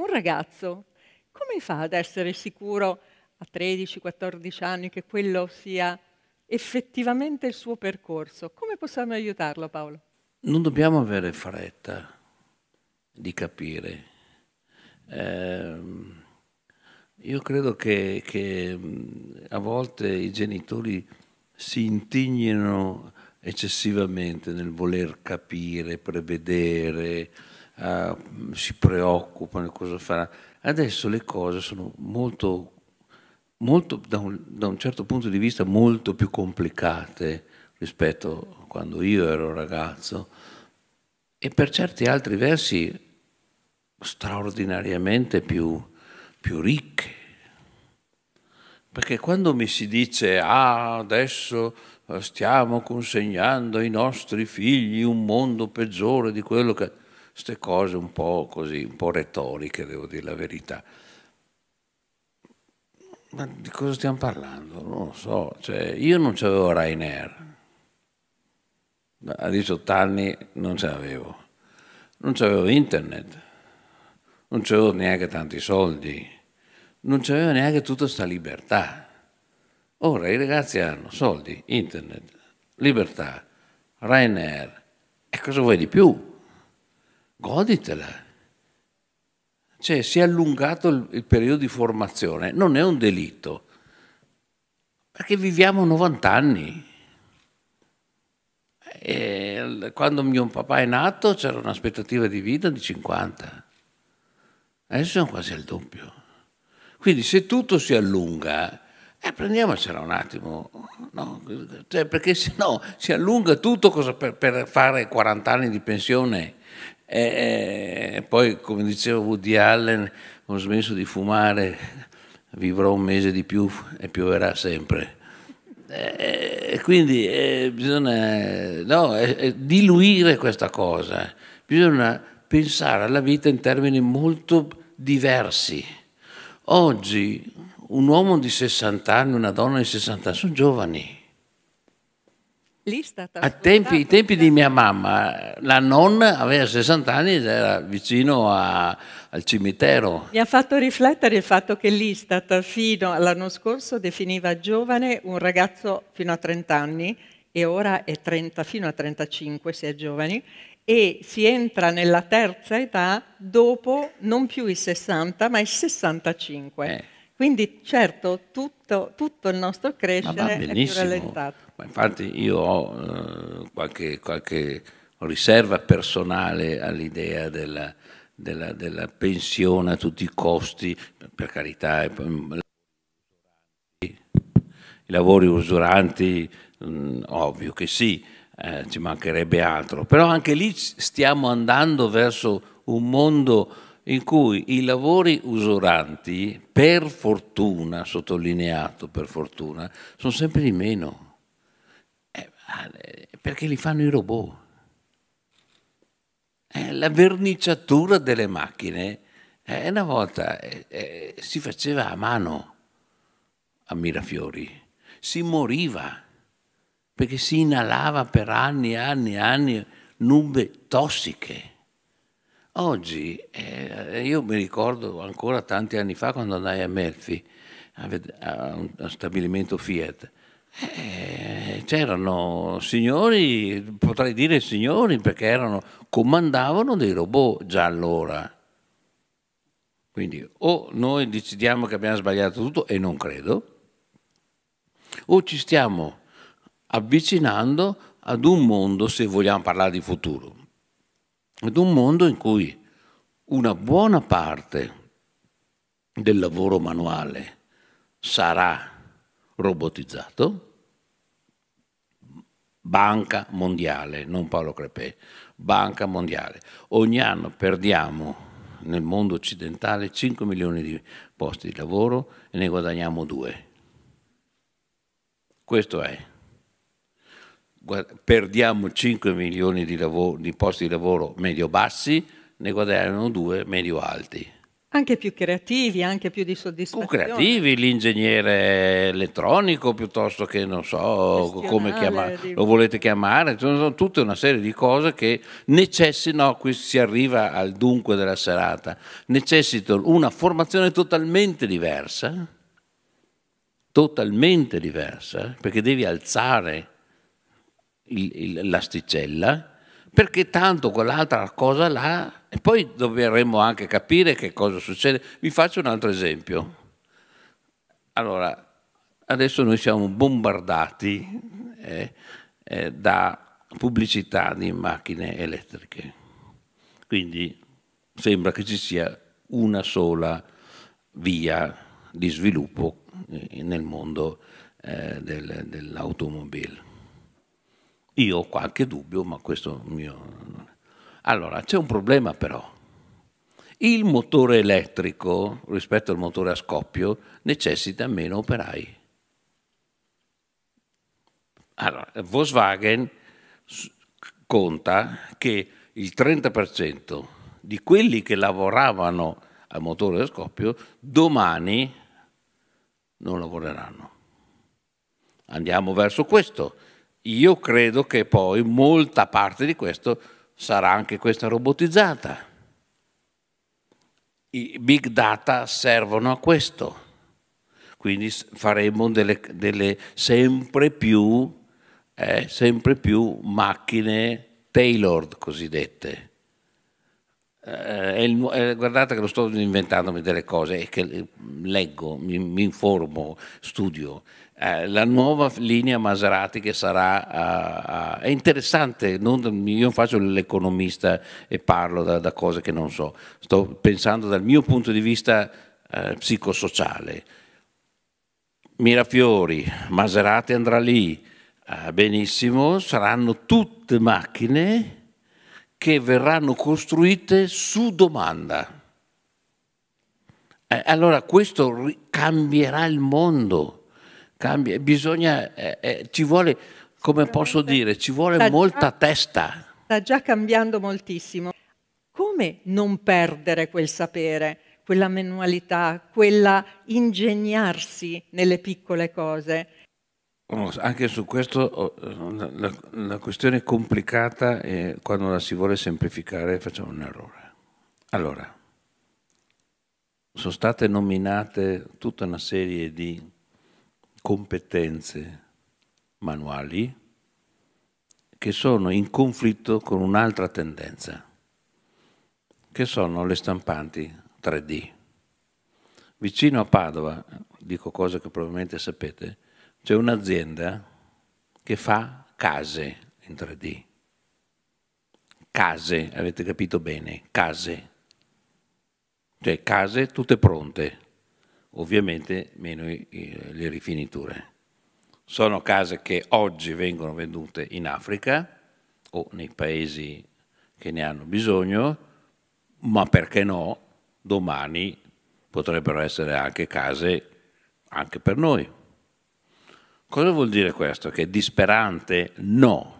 un ragazzo come fa ad essere sicuro a 13-14 anni che quello sia effettivamente il suo percorso? Come possiamo aiutarlo Paolo? Non dobbiamo avere fretta di capire. Eh, io credo che, che, a volte i genitori si intignano eccessivamente nel voler capire, prevedere, eh, si preoccupano di cosa farà. Adesso le cose sono molto, molto da, un, da un certo punto di vista, molto più complicate rispetto a quando io ero ragazzo e per certi altri versi straordinariamente più, più ricche. Perché quando mi si dice, ah, adesso eh, stiamo consegnando ai nostri figli un mondo peggiore di quello che queste cose un po' così, un po' retoriche, devo dire la verità. Ma di cosa stiamo parlando? Non lo so, cioè, io non c'avevo Rainer. a 18 anni non ce l'avevo, non avevo internet, non c'avevo neanche tanti soldi, non c'avevo neanche tutta questa libertà. Ora i ragazzi hanno soldi, internet, libertà, Rainer. e cosa vuoi di più? goditela. Cioè, si è allungato il, il periodo di formazione, non è un delitto, perché viviamo 90 anni. E quando mio papà è nato c'era un'aspettativa di vita di 50, adesso sono quasi al doppio. Quindi se tutto si allunga, eh, prendiamocela un attimo, no, cioè, perché se no si allunga tutto per, per fare 40 anni di pensione e poi, come diceva Woody Allen, ho smesso di fumare, vivrò un mese di più e pioverà sempre. E quindi eh, bisogna no, eh, diluire questa cosa, bisogna pensare alla vita in termini molto diversi. Oggi un uomo di 60 anni, una donna di 60 anni sono giovani a tempi, ai tempi di mia mamma, la nonna aveva 60 anni ed era vicino a, al cimitero. Mi ha fatto riflettere il fatto che l'Istat fino all'anno scorso definiva giovane un ragazzo fino a 30 anni e ora è 30, fino a 35 si è giovani e si entra nella terza età dopo non più i 60 ma i 65. Eh. Quindi certo tutto, tutto il nostro crescere è più rallentato. Ma infatti io ho eh, qualche, qualche, riserva personale all'idea della, della, della, pensione a tutti i costi, per carità, i lavori usuranti, mh, mm, ovvio che sì, eh, ci mancherebbe altro, però anche lì stiamo andando verso un mondo in cui i lavori usuranti, per fortuna, sottolineato per fortuna, sono sempre di meno, eh, perché li fanno i robot. Eh, la verniciatura delle macchine eh, una volta si faceva a mano a Mirafiori, si moriva perché si inalava per anni e anni e anni nube tossiche Oggi, eh, io mi ricordo ancora tanti anni fa quando andai a Melfi, a, a, un, stabilimento Fiat, eh, c'erano signori, potrei dire signori, perché erano, comandavano dei robot già allora. Quindi o noi decidiamo che abbiamo sbagliato tutto, e non credo, o ci stiamo avvicinando ad un mondo, se vogliamo parlare di futuro, ed un mondo in cui una buona parte del lavoro manuale sarà robotizzato, Banca Mondiale, non Paolo Crepè, Banca Mondiale. Ogni anno perdiamo nel mondo occidentale 5 milioni di posti di lavoro e ne guadagniamo 2. Questo è perdiamo 5 milioni di, lavoro, di posti di lavoro medio-bassi, ne guadagnano due medio-alti. Anche più creativi, anche più di soddisfazione. Più creativi, l'ingegnere elettronico piuttosto che non so come chiamare, di... lo volete chiamare, sono tutta una serie di cose che necessitano, qui si arriva al dunque della serata, necessitano una formazione totalmente diversa, totalmente diversa, perché devi alzare l'asticella, perché tanto quell'altra cosa là, e poi dovremmo anche capire che cosa succede. Vi faccio un altro esempio. Allora, adesso noi siamo bombardati eh, eh, da pubblicità di macchine elettriche, quindi sembra che ci sia una sola via di sviluppo eh, nel mondo eh, del, dell'automobile. Io ho qualche dubbio, ma questo mio... Allora, c'è un problema però. Il motore elettrico rispetto al motore a scoppio necessita meno operai. Allora, Volkswagen conta che il 30% di quelli che lavoravano al motore a scoppio domani non lavoreranno. Andiamo verso questo io credo che poi molta parte di questo sarà anche questa robotizzata. I big data servono a questo, quindi faremo delle, delle sempre, più, eh, sempre più macchine tailored cosiddette. Eh, il, eh, guardate che non sto inventandomi delle cose, è che eh, leggo, mi, mi informo, studio. Eh, la nuova linea Maserati che sarà a, eh, a, eh, è interessante, non, io faccio l'economista e parlo da, da, cose che non so, sto pensando dal mio punto di vista eh, psicosociale. Mirafiori, Maserati andrà lì, eh, benissimo, saranno tutte macchine che verranno costruite su domanda. Eh, allora questo cambierà il mondo cambia, bisogna, eh, eh, ci vuole, come posso dire, ci vuole sta molta già, testa. Sta già cambiando moltissimo. Come non perdere quel sapere, quella manualità, quella ingegnarsi nelle piccole cose? Oh, anche su questo oh, la, la questione è complicata e quando la si vuole semplificare facciamo un errore. Allora, sono state nominate tutta una serie di competenze manuali che sono in conflitto con un'altra tendenza, che sono le stampanti 3D. Vicino a Padova, dico cose che probabilmente sapete, c'è un'azienda che fa case in 3D. Case, avete capito bene, case. Cioè case tutte pronte, ovviamente meno le rifiniture. Sono case che oggi vengono vendute in Africa o nei paesi che ne hanno bisogno, ma perché no, domani potrebbero essere anche case anche per noi. Cosa vuol dire questo? Che disperante? No.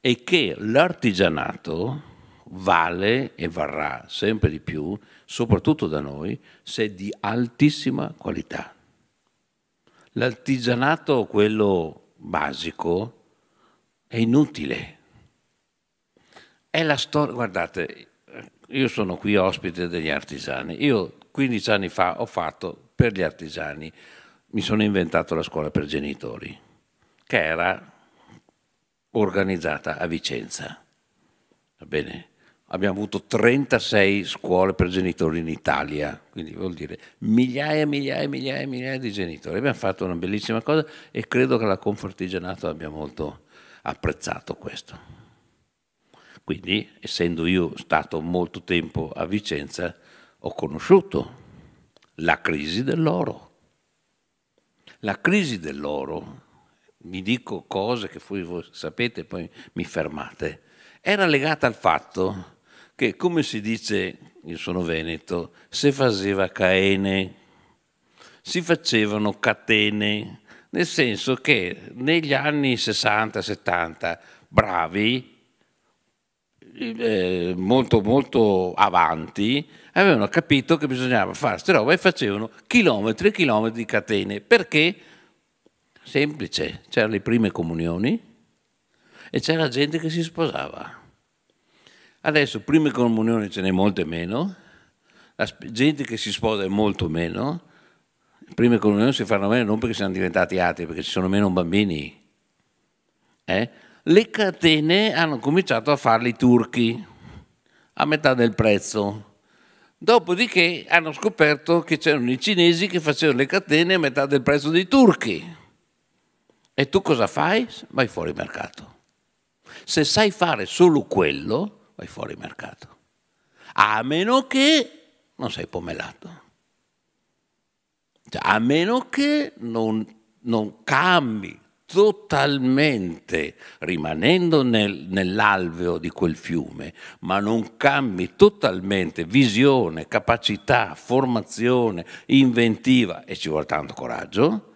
E che l'artigianato vale e varrà sempre di più, soprattutto da noi, se è di altissima qualità. L'artigianato, quello basico, è inutile. È la storia, guardate, io sono qui ospite degli artigiani, io 15 anni fa ho fatto per gli artigiani, mi sono inventato la scuola per genitori, che era organizzata a Vicenza. Va bene? abbiamo avuto 36 scuole per genitori in Italia, quindi vuol dire migliaia e migliaia e migliaia e migliaia di genitori. Abbiamo fatto una bellissima cosa e credo che la Confartigianato abbia molto apprezzato questo. Quindi, essendo io stato molto tempo a Vicenza, ho conosciuto la crisi dell'oro. La crisi dell'oro, vi dico cose che voi sapete, poi mi fermate, era legata al fatto che come si dice, io sono veneto, se faceva caene, si facevano catene, nel senso che negli anni 60-70, bravi, eh, molto molto avanti, avevano capito che bisognava fare queste robe e facevano chilometri e chilometri di catene. Perché? Semplice, c'erano le prime comunioni e c'era gente che si sposava Adesso prime comunioni ce n'è molte meno, la gente che si sposa è molto meno, prime comunioni si fanno meno non perché siano diventati atei, perché ci sono meno bambini. Eh? Le catene hanno cominciato a farli i turchi a metà del prezzo. Dopodiché hanno scoperto che c'erano i cinesi che facevano le catene a metà del prezzo dei turchi. E tu cosa fai? Vai fuori mercato. Se sai fare solo quello, vai fuori mercato. A meno che non sei pomelato. Cioè, a meno che non, non cambi totalmente, rimanendo nel, nell'alveo di quel fiume, ma non cambi totalmente visione, capacità, formazione, inventiva, e ci vuole tanto coraggio,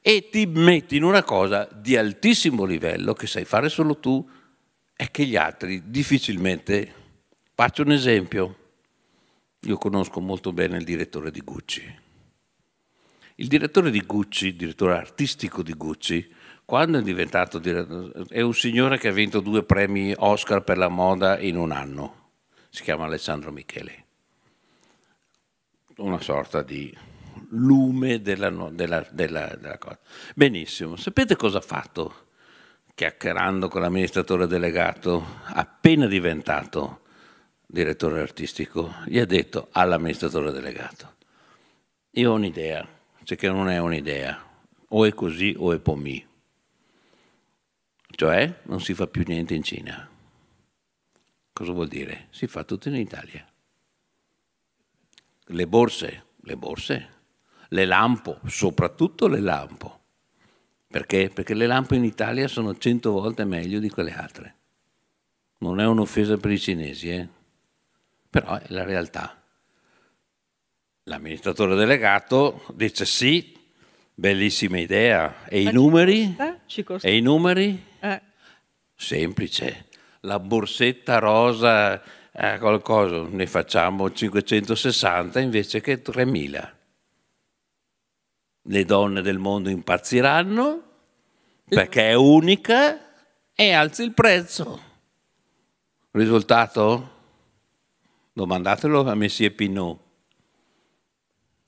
e ti metti in una cosa di altissimo livello che sai fare solo tu, è che gli altri difficilmente, faccio un esempio, io conosco molto bene il direttore di Gucci. Il direttore di Gucci, il direttore artistico di Gucci, quando è diventato direttore, è un signore che ha vinto due premi Oscar per la moda in un anno. Si chiama Alessandro Michele. Una sorta di lume della, della, della, della cosa. Benissimo, sapete cosa ha fatto? chiacchierando con l'amministratore delegato, appena diventato direttore artistico, gli ha detto all'amministratore delegato, io ho un'idea, cioè che non è un'idea, o è così o è pomì. Cioè non si fa più niente in Cina. Cosa vuol dire? Si fa tutto in Italia. Le borse, le borse, le lampo, soprattutto le lampo. Perché? Perché le lampe in Italia sono cento volte meglio di quelle altre. Non è un'offesa per i cinesi, eh? però è la realtà. L'amministratore delegato dice sì, bellissima idea, e Ma i numeri? Costa? Ci costa. E i numeri? Eh. Semplice, la borsetta rosa eh, qualcosa, ne facciamo 560 invece che 3000. Le donne del mondo impazziranno perché è unica e alzi il prezzo. Risultato? Domandatelo a Messie Pinot,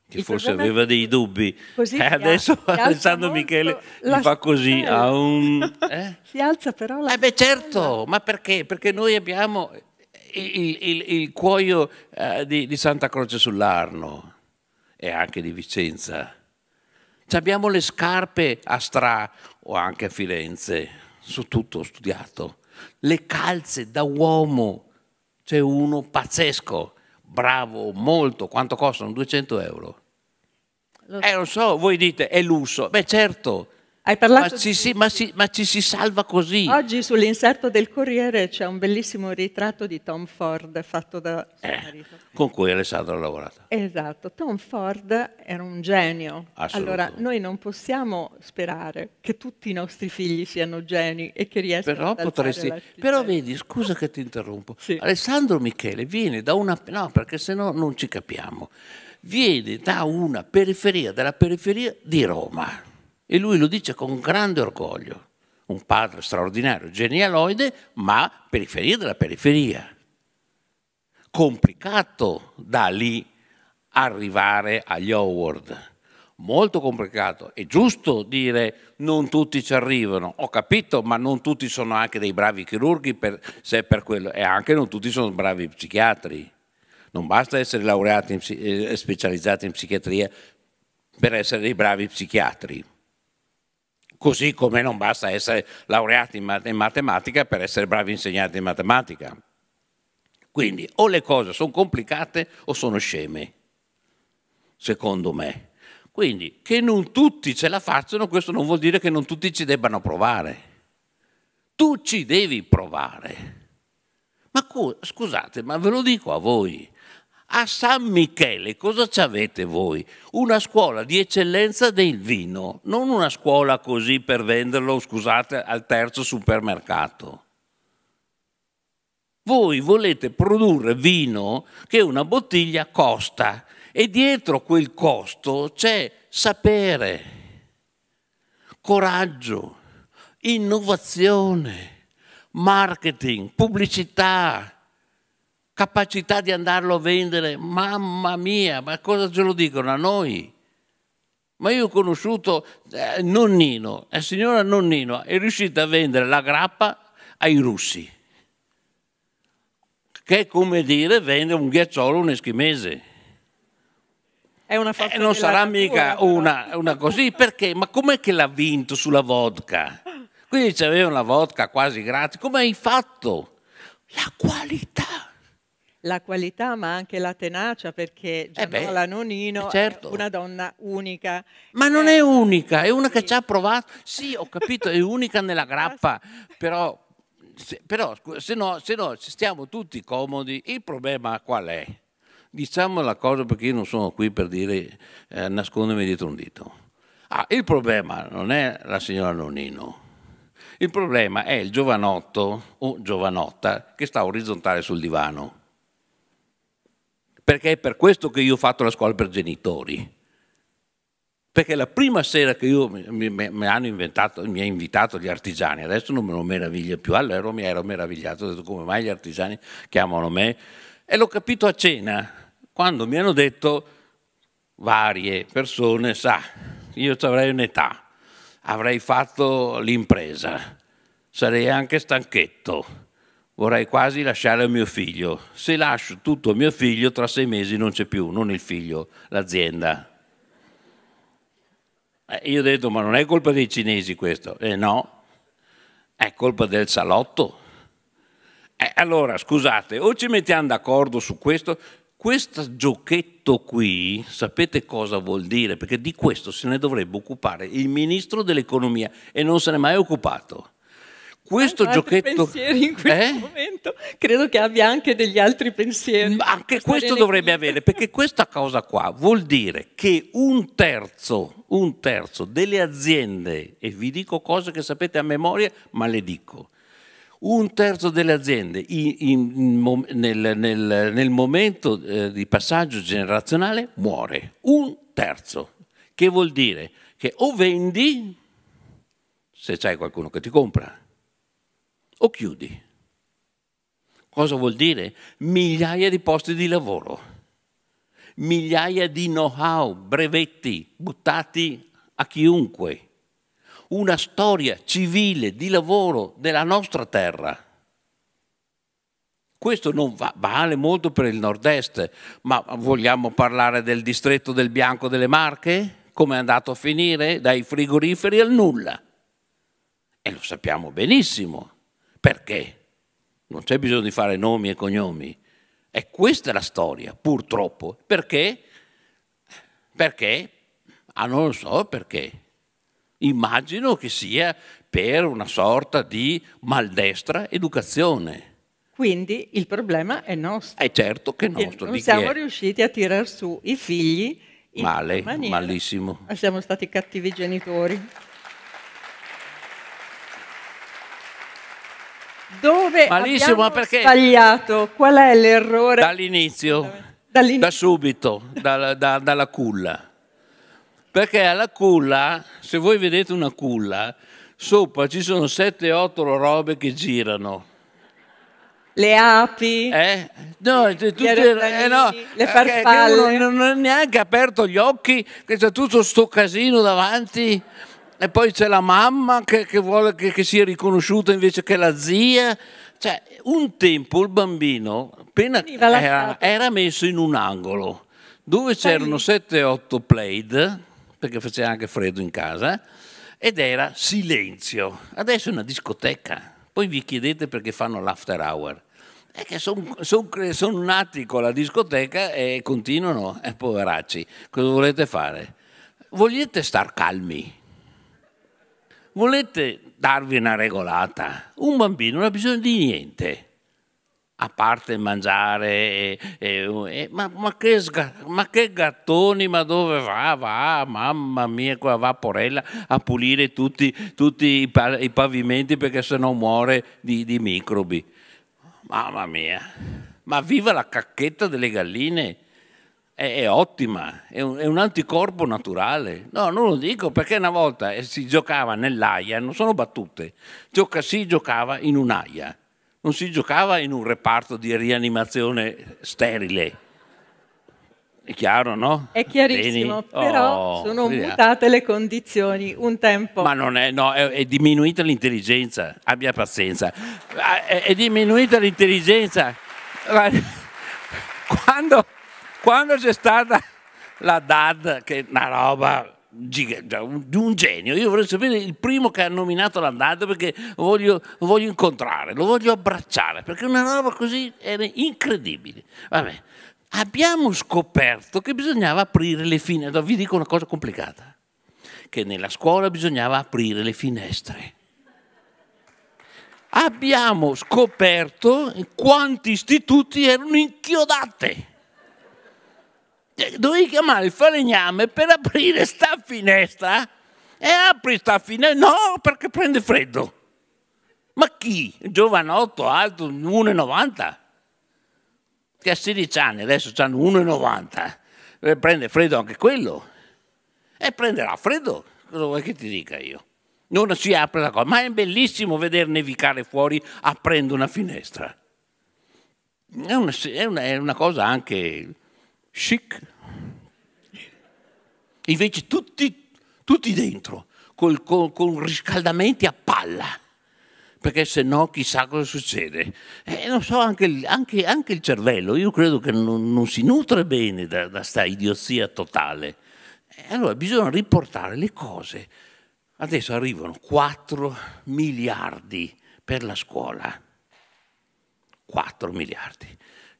che il forse aveva dei dubbi. Così eh, adesso Alessandro Michele la... fa così. A un, eh? Si alza però la... Eh beh certo, ma perché? Perché noi abbiamo il, il, il cuoio eh, di, di Santa Croce sull'Arno e anche di Vicenza. Ci abbiamo le scarpe a stra, o anche a Firenze, su tutto ho studiato. Le calze da uomo, c'è uno pazzesco, bravo, molto, quanto costano? 200 euro. Lo... Eh, lo so, voi dite, è lusso. Beh certo, hai parlato ma ci, si, ma, si, ma ci si salva così. Oggi sull'inserto del Corriere c'è un bellissimo ritratto di Tom Ford fatto da suo eh, marito. Con cui Alessandro ha lavorato. Esatto, Tom Ford era un genio. Allora noi non possiamo sperare che tutti i nostri figli siano geni e che riescano però ad potresti, Però vedi, scusa che ti interrompo. Sì. Alessandro Michele viene da una... No, perché se no non ci capiamo. Viene da una periferia, dalla periferia di Roma e lui lo dice con grande orgoglio. Un padre straordinario, genialoide, ma periferia della periferia. Complicato da lì arrivare agli Howard. Molto complicato. È giusto dire non tutti ci arrivano. Ho capito, ma non tutti sono anche dei bravi chirurghi per, se per quello. E anche non tutti sono bravi psichiatri. Non basta essere laureati e eh, specializzati in psichiatria per essere dei bravi psichiatri. Così come non basta essere laureati in matematica per essere bravi insegnanti in matematica. Quindi o le cose sono complicate o sono sceme, secondo me. Quindi che non tutti ce la facciano, questo non vuol dire che non tutti ci debbano provare. Tu ci devi provare. Ma scusate, ma ve lo dico a voi, a San Michele cosa ci avete voi? Una scuola di eccellenza del vino, non una scuola così per venderlo, scusate, al terzo supermercato. Voi volete produrre vino che una bottiglia costa e dietro quel costo c'è sapere, coraggio, innovazione, marketing, pubblicità, capacità di andarlo a vendere, mamma mia, ma cosa ce lo dicono a noi? Ma io ho conosciuto eh, Nonnino, la eh, signora Nonnino è riuscita a vendere la grappa ai russi, che è come dire vende un ghiacciolo un eschimese. È una eh, non sarà mica una, una, così, perché? Ma com'è che l'ha vinto sulla vodka? Quindi c'aveva una vodka quasi gratis, come hai fatto? La qualità la qualità ma anche la tenacia perché eh Gianola eh Nonino certo. è una donna unica. Ma non eh, è unica, è una sì. che ci ha provato, sì ho capito, è unica nella grappa, però, se, però se, no, se no stiamo tutti comodi, il problema qual è? Diciamo la cosa perché io non sono qui per dire eh, nascondermi dietro un dito. Ah, il problema non è la signora Nonino, il problema è il giovanotto o giovanotta che sta orizzontale sul divano perché è per questo che io ho fatto la scuola per genitori. Perché la prima sera che io, mi, mi, mi hanno inventato, mi ha invitato gli artigiani, adesso non me lo meraviglio più, allora mi ero meravigliato, ho detto come mai gli artigiani chiamano me? E l'ho capito a cena, quando mi hanno detto varie persone, sa, io avrei un'età, avrei fatto l'impresa, sarei anche stanchetto, vorrei quasi lasciare a mio figlio. Se lascio tutto a mio figlio, tra sei mesi non c'è più, non il figlio, l'azienda. Eh, io ho detto, ma non è colpa dei cinesi questo? Eh no, è colpa del salotto. Eh, allora, scusate, o ci mettiamo d'accordo su questo, questo giochetto qui, sapete cosa vuol dire? Perché di questo se ne dovrebbe occupare il ministro dell'economia e non se ne è mai occupato questo anche giochetto... pensieri in questo eh? momento, credo che abbia anche degli altri pensieri. Ma anche questo dovrebbe avere, perché questa cosa qua vuol dire che un terzo, un terzo delle aziende, e vi dico cose che sapete a memoria, ma le dico, un terzo delle aziende in, in, nel, nel, nel, momento eh, di passaggio generazionale muore. Un terzo. Che vuol dire che o vendi se c'è qualcuno che ti compra, o chiudi. Cosa vuol dire? Migliaia di posti di lavoro, migliaia di know-how, brevetti, buttati a chiunque. Una storia civile di lavoro della nostra terra. Questo non va, vale molto per il nord-est, ma vogliamo parlare del distretto del Bianco delle Marche? Come è andato a finire? Dai frigoriferi al nulla. E lo sappiamo benissimo. Perché? Non c'è bisogno di fare nomi e cognomi. E questa è la storia, purtroppo. Perché? Perché? Ah, non lo so perché. Immagino che sia per una sorta di maldestra educazione. Quindi il problema è nostro. È eh, certo che è nostro. Non siamo riusciti a tirar su i figli in Male, maniera. malissimo. Siamo stati cattivi genitori. dove Malissimo, abbiamo sbagliato? Qual è l'errore? Dall'inizio, Dall'inizio. da subito, da, da, dalla culla. Perché alla culla, se voi vedete una culla, sopra ci sono 7-8 robe che girano. Le api, eh? no, tutte, eh no, le eh, farfalle. non, non è neanche aperto gli occhi, che c'è tutto sto casino davanti e poi c'è la mamma che, che vuole che, che, sia riconosciuta invece che la zia. Cioè, un tempo il bambino appena era, era messo in un angolo dove c'erano 7-8 plaid, perché faceva anche freddo in casa, ed era silenzio. Adesso è una discoteca. Poi vi chiedete perché fanno l'after hour. È che sono son, son nati con la discoteca e continuano, eh, poveracci, cosa volete fare? Vogliete star calmi? volete darvi una regolata? Un bambino non ha bisogno di niente, a parte mangiare, e, e, ma, ma, che, ma, che, gattoni, ma dove va, va, mamma mia, qua va Porella a pulire tutti, tutti i, i, pavimenti perché sennò muore di, di microbi. Mamma mia, ma viva la cacchetta delle galline! è, è ottima, è un, è un, anticorpo naturale. No, non lo dico perché una volta eh, si giocava nell'AIA, non sono battute, Gioca, si giocava in un'AIA, non si giocava in un reparto di rianimazione sterile. È chiaro, no? È chiarissimo, Bene. però oh, sono via. mutate le condizioni un tempo. Ma non è, no, è, è diminuita l'intelligenza, abbia pazienza. Ah, è, è diminuita l'intelligenza. Quando, quando c'è stata la DAD, che è una roba di un genio. Io vorrei sapere il primo che ha nominato la DAD perché voglio, voglio incontrare, lo voglio abbracciare, perché una roba così era incredibile. Vabbè. Abbiamo scoperto che bisognava aprire le finestre. Vi dico una cosa complicata, che nella scuola bisognava aprire le finestre. Abbiamo scoperto quanti istituti erano inchiodati. Eh, dovevi chiamare il falegname per aprire sta finestra e apri sta finestra, no perché prende freddo. Ma chi? Giovanotto, alto, 1,90? Che ha 16 anni adesso hanno 1,90, eh, prende freddo anche quello. E prenderà freddo, cosa vuoi che ti dica io? Non si apre la cosa, ma è bellissimo veder nevicare fuori aprendo una finestra. È una, è una, è una cosa anche chic, invece tutti, tutti dentro, col, con, con riscaldamenti a palla perché se no chissà cosa succede. E eh, non so, anche, anche, anche, il cervello, io credo che non, non si nutre bene da, questa idiozia totale. Eh, allora bisogna riportare le cose. Adesso arrivano 4 miliardi per la scuola. 4 miliardi.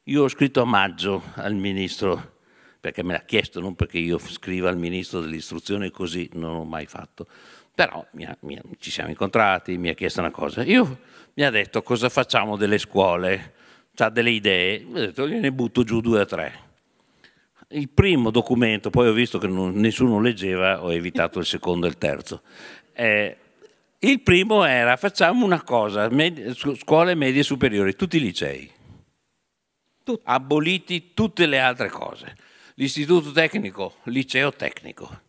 Io ho scritto a maggio al ministro, perché me l'ha chiesto, non perché io scriva al ministro dell'istruzione così, non ho mai fatto. Però mi ha, mi ha, ci siamo incontrati, mi ha chiesto una cosa. Io mi ha detto cosa facciamo delle scuole, ha delle idee, ho detto gliene butto giù due o tre. Il primo documento, poi ho visto che non, nessuno leggeva, ho evitato il secondo e il terzo. Eh, il primo era facciamo una cosa, med- scuole medie superiori, tutti i licei. Tut- aboliti tutte le altre cose. L'istituto tecnico, liceo tecnico.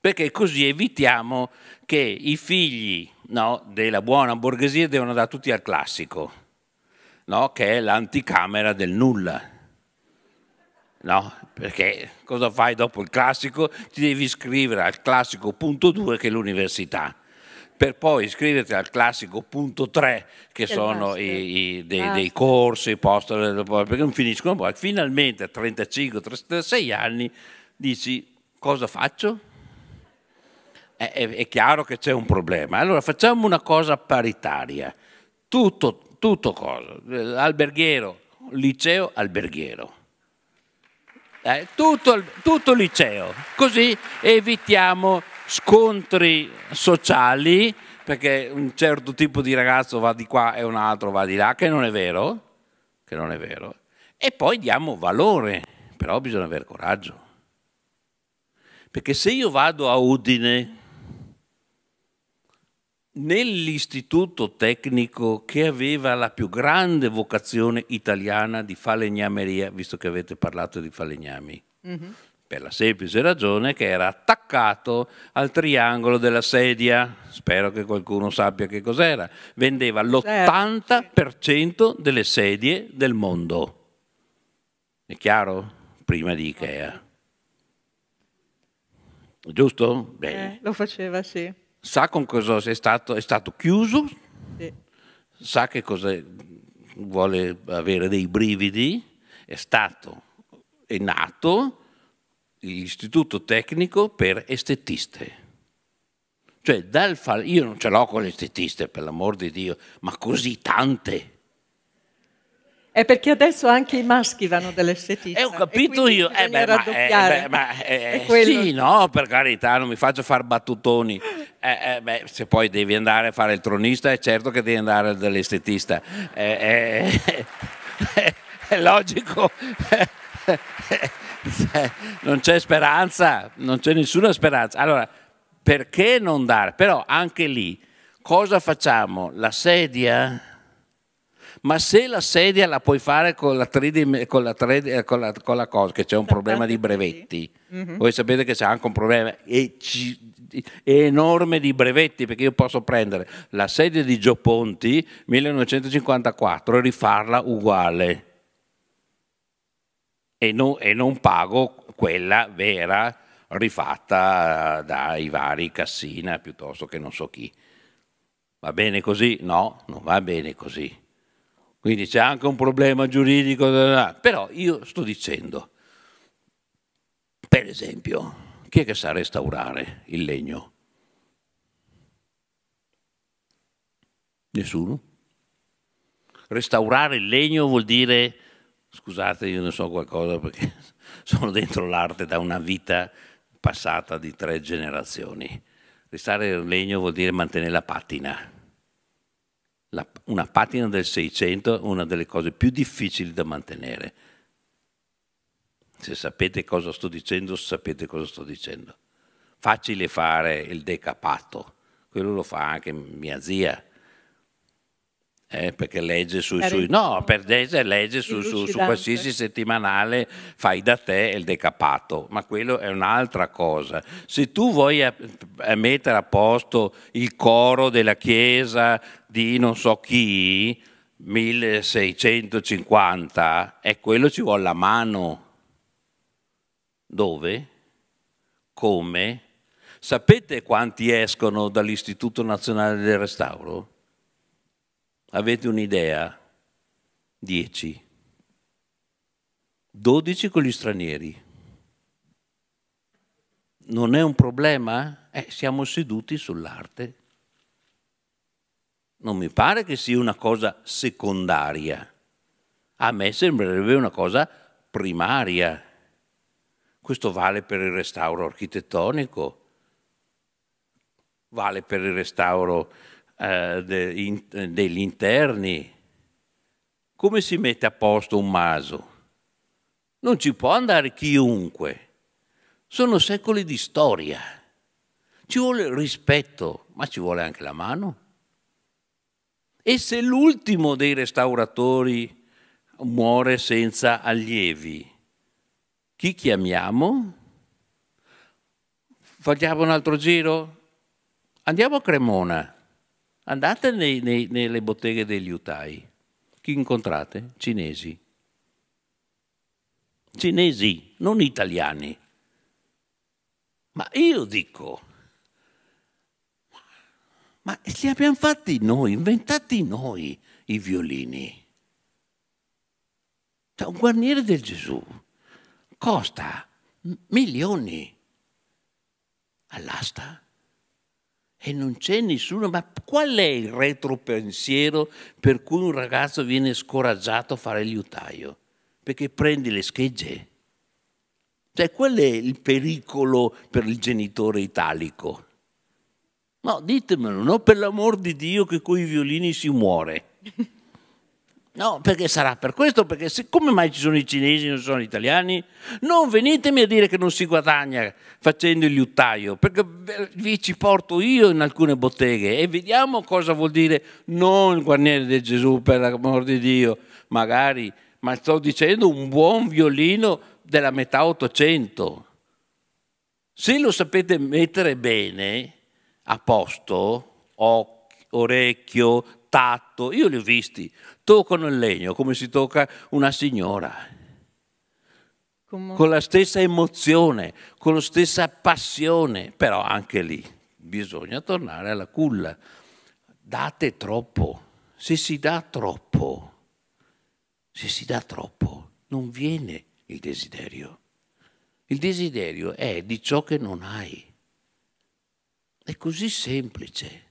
Perché così evitiamo che i figli no, della buona borghesia devono andare tutti al classico, no, che è l'anticamera del nulla. No, perché cosa fai dopo il classico? Ti devi iscrivere al classico punto 2 che è l'università per poi iscriverti al classico punto 3 che il sono i, i, dei, ah. dei, corsi, i post, eh, perché non finiscono poi. Finalmente a 35-36 anni dici cosa faccio? È, è, è, chiaro che c'è un problema. Allora facciamo una cosa paritaria, tutto, tutto cosa, alberghiero, liceo, alberghiero. Eh, tutto, tutto liceo, così evitiamo scontri sociali, perché un certo tipo di ragazzo va di qua e un altro va di là, che non è vero, che non è vero. E poi diamo valore, però bisogna avere coraggio. Perché se io vado a Udine, nell'istituto tecnico che aveva la più grande vocazione italiana di falegnameria, visto che avete parlato di falegnami, mm -hmm per la semplice ragione che era attaccato al triangolo della sedia. Spero che qualcuno sappia che cos'era. Vendeva certo. l'80% delle sedie del mondo. È chiaro? Prima di Ikea. Giusto? Bene. Eh, lo faceva, sì. Sa con cosa è stato, è stato chiuso? Sì. Sa che cosa vuole avere dei brividi? È stato, è nato l'istituto tecnico per estetiste. Cioè, dal far, io non ce l'ho con le estetiste, per l'amor di Dio, ma così tante. È perché adesso anche i maschi vanno dall'estetista. Eh, ho capito io. Eh beh, ma, eh, beh, ma eh, eh sì, no, per carità, non mi faccio fare battutoni. Eh, eh, beh, se poi devi andare a fare il tronista, è certo che devi andare dall'estetista. Eh, è logico. Cioè, non c'è speranza, non c'è nessuna speranza. Allora, perché non dare? Però anche lì, cosa facciamo? La sedia? Ma se la sedia la puoi fare con la, tridim- con la, tre- eh, con la, con la cosa, che c'è un problema di brevetti, mm-hmm. voi sapete che c'è anche un problema e ci, enorme di brevetti perché io posso prendere la sedia di Gioponti 1954 e rifarla uguale e non, e non pago quella vera rifatta dai vari Cassina piuttosto che non so chi. Va bene così? No, non va bene così. Quindi c'è anche un problema giuridico, però io sto dicendo, per esempio, chi è che sa restaurare il legno? Nessuno. Restaurare il legno vuol dire Scusate, io ne so qualcosa perché sono dentro l'arte da una vita passata di tre generazioni. Restare in legno vuol dire mantenere la patina. La, una patina del 600 è una delle cose più difficili da mantenere. Se sapete cosa sto dicendo, sapete cosa sto dicendo. Facile fare il decapato quello lo fa anche mia zia, eh, perché legge sui suoi... No, per legge, legge su, su, su, qualsiasi settimanale fai da te il decapato, ma quello è un'altra cosa. Se tu vuoi a, a mettere a posto il coro della chiesa di non so chi, 1650, e eh, quello ci vuole la mano. Dove? Come? Sapete quanti escono dall'Istituto Nazionale del Restauro? Avete un'idea? 10. 12 con gli stranieri. Non è un problema? Eh, siamo seduti sull'arte. Non mi pare che sia una cosa secondaria. A me sembrerebbe una cosa primaria. Questo vale per il restauro architettonico, vale per il restauro eh, de, in, eh, degli interni, come si mette a posto un maso? Non ci può andare chiunque. Sono secoli di storia. Ci vuole rispetto, ma ci vuole anche la mano. E se l'ultimo dei restauratori muore senza allievi, chi chiamiamo? Facciamo un altro giro? Andiamo a Cremona. Andate nei, nei, nelle botteghe degli utai. Chi incontrate? Cinesi. Cinesi, non italiani. Ma io dico, ma li abbiamo fatti noi, inventati noi i violini. Cioè, un guarniere del Gesù costa milioni all'asta. E non c'è nessuno, ma qual è il retropensiero per cui un ragazzo viene scoraggiato a fare il liutaio? Perché prende le schegge. Cioè, qual è il pericolo per il genitore italico? No, ditemelo, no per l'amor di Dio che coi violini si muore. No, perché sarà per questo, perché se, come mai ci sono i cinesi e non ci sono gli italiani? Non venitemi a dire che non si guadagna facendo il liuttaio, perché vi ci porto io in alcune botteghe e vediamo cosa vuol dire non il guarniere di Gesù, per l'amor di Dio, magari, ma sto dicendo un buon violino della metà Ottocento. Se lo sapete mettere bene, a posto, occhio, orecchio, tatto, io li ho visti, toccano il legno come si tocca una signora. Come... Con la stessa emozione, con la stessa passione, però anche lì bisogna tornare alla culla. Date troppo, se si dà troppo, se si dà troppo, non viene il desiderio. Il desiderio è di ciò che non hai. È così semplice.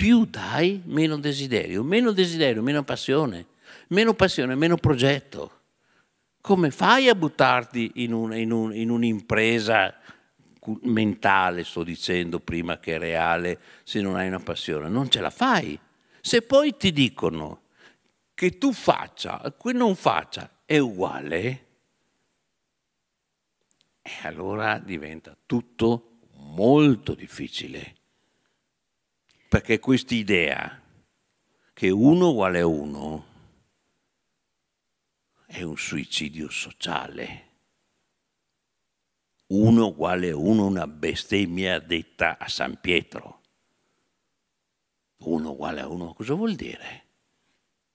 Più dai, meno desiderio, meno desiderio, meno passione, meno passione, meno progetto. Come fai a buttarti in, un, in, un, in un'impresa mentale, sto dicendo prima che reale, se non hai una passione? Non ce la fai. Se poi ti dicono che tu faccia, che non faccia, è uguale, e allora diventa tutto molto difficile. Perché quest'idea che uno uguale uno è un suicidio sociale. Uno uguale a uno, una bestemmia detta a San Pietro. Uno uguale a uno, cosa vuol dire?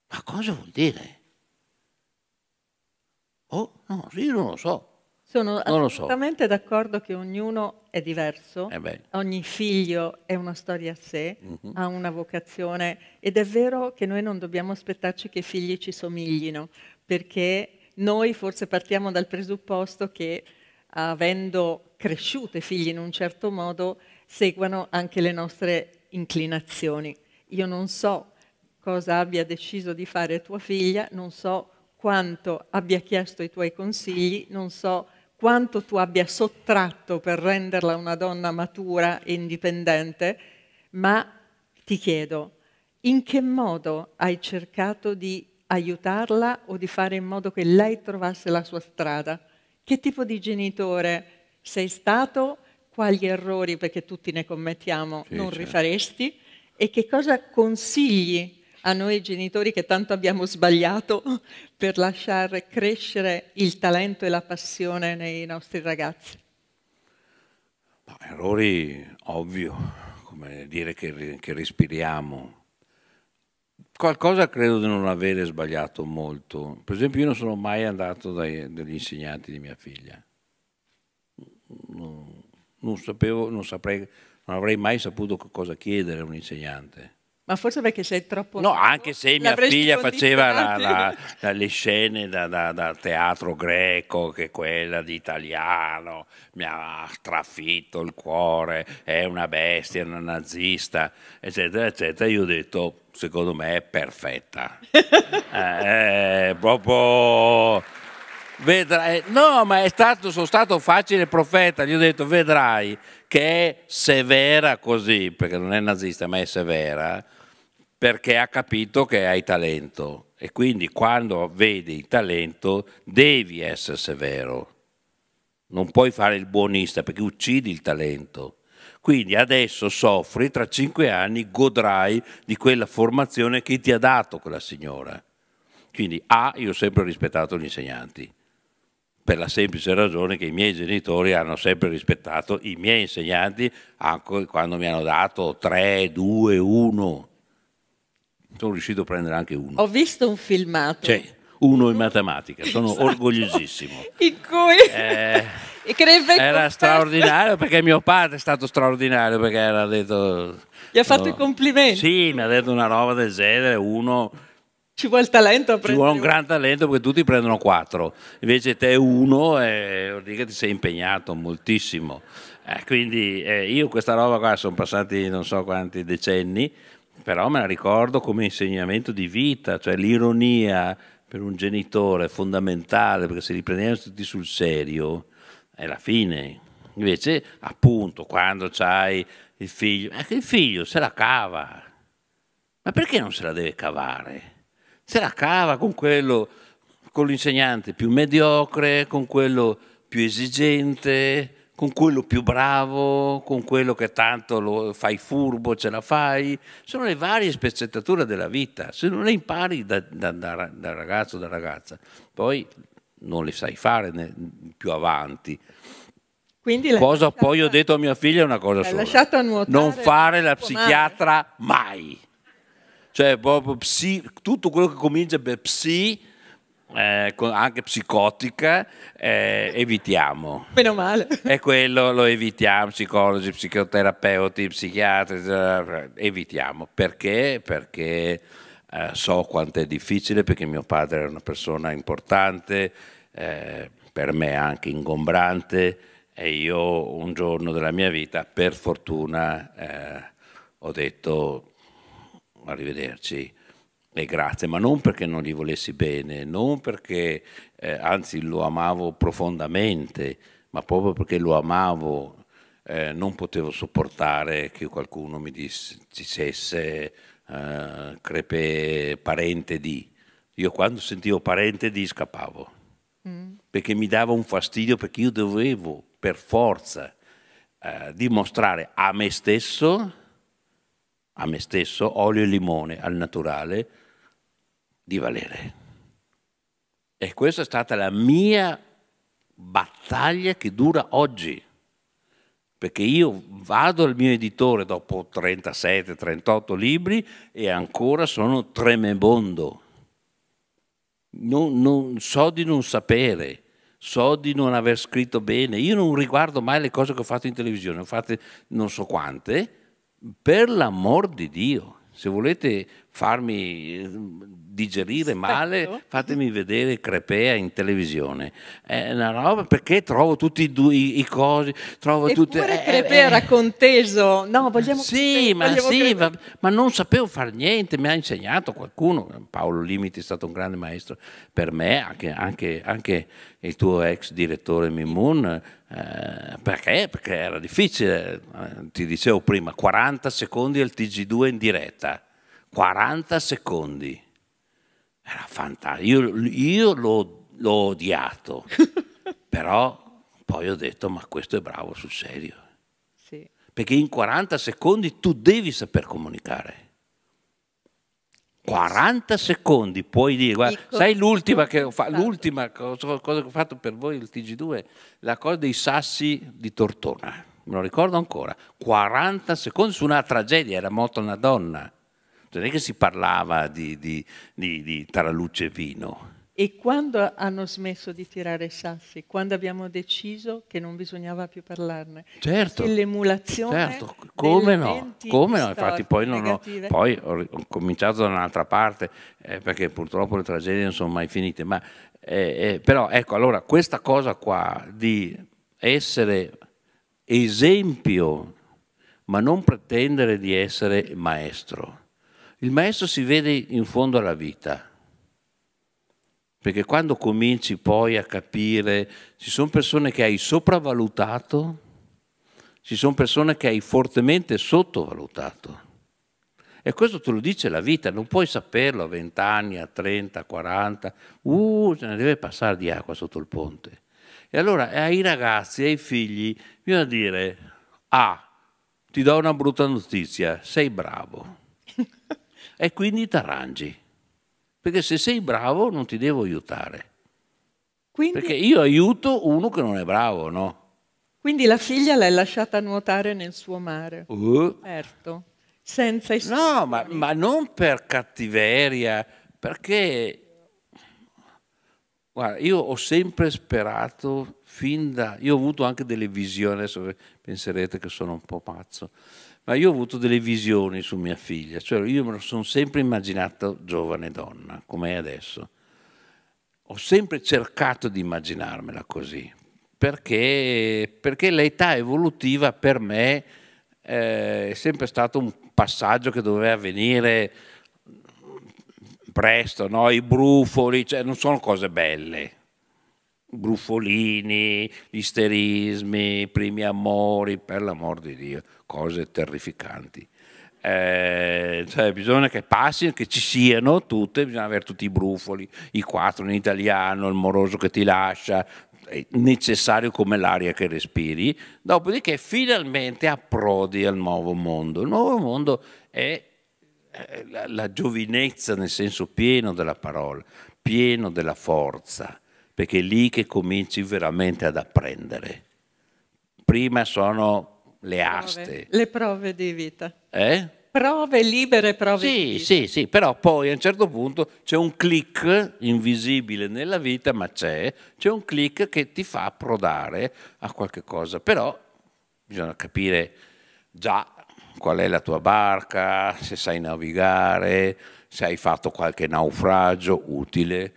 Ma cosa vuol dire? Oh, no, io non lo so. Sono assolutamente so. d'accordo che ognuno è diverso, eh ogni figlio è una storia a sé, mm -hmm. ha una vocazione ed è vero che noi non dobbiamo aspettarci che i figli ci somiglino, perché noi forse partiamo dal presupposto che avendo cresciute figli in un certo modo seguano anche le nostre inclinazioni. Io non so cosa abbia deciso di fare tua figlia, non so quanto abbia chiesto i tuoi consigli, non so quanto tu abbia sottratto per renderla una donna matura e indipendente, ma ti chiedo, in che modo hai cercato di aiutarla o di fare in modo che lei trovasse la sua strada? Che tipo di genitore sei stato? Quali errori, perché tutti ne commettiamo, sì, non certo. rifaresti? E che cosa consigli a noi genitori che tanto abbiamo sbagliato per lasciare crescere il talento e la passione nei nostri ragazzi? No, errori ovvio, come dire che, che respiriamo. Qualcosa credo di non avere sbagliato molto. Per esempio io non sono mai andato dagli insegnanti di mia figlia. Non, non, sapevo, non, saprei, non avrei mai saputo cosa chiedere a un insegnante. Ma forse perché sei troppo... No, anche se mia figlia faceva la, la, la, le scene da, da, da, teatro greco, che quella di italiano, mi ha trafitto il cuore, è una bestia, è una nazista, eccetera, eccetera, io ho detto, secondo me è perfetta. è eh, eh, proprio... Vedrai, no, ma stato, sono stato facile profeta, gli ho detto vedrai che è severa così, perché non è nazista ma è severa, perché ha capito che hai talento e quindi quando vedi il talento devi essere severo, non puoi fare il buonista perché uccidi il talento. Quindi adesso soffri, tra cinque anni godrai di quella formazione che ti ha dato quella signora. Quindi A, io ho sempre rispettato gli insegnanti, per la semplice ragione che i miei genitori hanno sempre rispettato i miei insegnanti anche quando mi hanno dato 3, 2, 1 sono riuscito a prendere anche uno. Ho visto un filmato. C'è cioè, uno in matematica, sono esatto. orgogliosissimo. In cui... Eh, era straordinario perché mio padre è stato straordinario perché era detto... Gli ha fatto no, i complimenti. Sì, mi ha detto una roba del genere, uno... Ci vuole il talento a prendere. Ci vuole un gran talento perché tutti prendono quattro, invece te uno e vuol dire che ti sei impegnato moltissimo. Eh, quindi eh, io questa roba qua sono passati non so quanti decenni, però me la ricordo come insegnamento di vita, cioè l'ironia per un genitore è fondamentale perché se li prendiamo tutti sul serio è la fine. Invece, appunto, quando c'hai il figlio, anche il figlio se la cava. Ma perché non se la deve cavare? Se la cava con quello, con l'insegnante più mediocre, con quello più esigente, con quello più bravo, con quello che tanto lo fai furbo, ce la fai. Sono le varie spezzettature della vita. Se non le impari da, da, da, da ragazzo o da ragazza, poi non le sai fare né, più avanti. Quindi cosa poi ho detto a mia figlia è una cosa sola. non fare la psichiatra mai. mai. Cioè, proprio psi, tutto quello che comincia per psi eh, anche psicotica, eh, evitiamo. Meno male. E quello lo evitiamo, psicologi, psicoterapeuti, psichiatri, evitiamo. Perché? Perché eh, so quanto è difficile, perché mio padre era una persona importante, eh, per me anche ingombrante, e io un giorno della mia vita, per fortuna, eh, ho detto arrivederci e grazie, ma non perché non gli volessi bene, non perché eh, anzi lo amavo profondamente, ma proprio perché lo amavo eh, non potevo sopportare che qualcuno mi dicesse eh, crepe parente di. Io quando sentivo parente di scappavo, mm. perché mi dava un fastidio, perché io dovevo per forza eh, dimostrare a me stesso, a me stesso, olio e limone al naturale, di valere. E questa è stata la mia battaglia che dura oggi, perché io vado al mio editore dopo 37-38 libri e ancora sono tremebondo. Non, non, so di non sapere, so di non aver scritto bene, io non riguardo mai le cose che ho fatto in televisione, ho fatte non so quante, per l'amor di Dio. Se volete farmi eh, digerire Aspetto. male, fatemi vedere Crepea in televisione. È una roba perché trovo tutti i, due, i, i cosi, trovo Eppure tutte... Eh, eh, crepea eh, era conteso, no, vogliamo... Sì, ma, vogliamo sì ma, ma, non sapevo fare niente, mi ha insegnato qualcuno, Paolo Limiti è stato un grande maestro per me, anche, anche, anche il tuo ex direttore Mimun, eh, perché? Perché era difficile, ti dicevo prima, 40 secondi al TG2 in diretta 40 secondi. Era fantastico. Io, io l'ho, l'ho odiato, però poi ho detto ma questo è bravo sul serio. Sì. Perché in 40 secondi tu devi saper comunicare. 40 secondi puoi dire, guarda, Dico, sai l'ultima, che ho fa- l'ultima cosa, cosa, che ho fatto per voi il TG2, la cosa dei sassi di Tortona, me lo ricordo ancora, 40 secondi su una tragedia, era morta una donna, non è che si parlava di, di, di, di tarallucce e vino. E quando hanno smesso di tirare sassi? Quando abbiamo deciso che non bisognava più parlarne? Certo. E l'emulazione? Certo, come no? Come no? Infatti poi, ho, poi ho, cominciato da un'altra parte, eh, perché purtroppo le tragedie non sono mai finite. Ma, eh, eh, però ecco, allora questa cosa qua di essere esempio, ma non pretendere di essere maestro il maestro si vede in fondo alla vita, perché quando cominci poi a capire, ci sono persone che hai sopravvalutato, ci sono persone che hai fortemente sottovalutato. E questo te lo dice la vita, non puoi saperlo a 20 anni, a 30, a 40, uh, ce ne deve passare di acqua sotto il ponte. E allora eh, ai ragazzi, ai figli, bisogna dire, ah, ti do una brutta notizia, sei bravo. E quindi ti arrangi. Perché se sei bravo non ti devo aiutare. Quindi... Perché io aiuto uno che non è bravo, no? Quindi la figlia l'hai lasciata nuotare nel suo mare. Uh. Certo. Senza istruzioni. No, ma, ma non per cattiveria, perché... Guarda, io ho sempre sperato fin da... Io ho avuto anche delle visioni, adesso penserete che sono un po' pazzo ma io ho avuto delle visioni su mia figlia, cioè io me lo sono sempre immaginato giovane donna, come è adesso. Ho sempre cercato di immaginarmela così, perché, perché l'età evolutiva per me eh, è sempre stato un passaggio che doveva avvenire presto, no? i brufoli, cioè non sono cose belle, brufolini, isterismi, primi amori, per l'amor di Dio, cose terrificanti. Eh, cioè bisogna che passino, che ci siano tutte, bisogna avere tutti i brufoli, i quattro in italiano, il moroso che ti lascia, è necessario come l'aria che respiri, dopodiché finalmente approdi al nuovo mondo. Il nuovo mondo è la, la giovinezza nel senso pieno della parola, pieno della forza perché è lì che cominci veramente ad apprendere. Prima sono le aste. Prove, le prove di vita. Eh? Prove libere, prove sì, di vita. Sì, sì, però poi a un certo punto c'è un click invisibile nella vita, ma c'è, c'è un click che ti fa approdare a qualche cosa. Però bisogna capire già qual è la tua barca, se sai navigare, se hai fatto qualche naufragio utile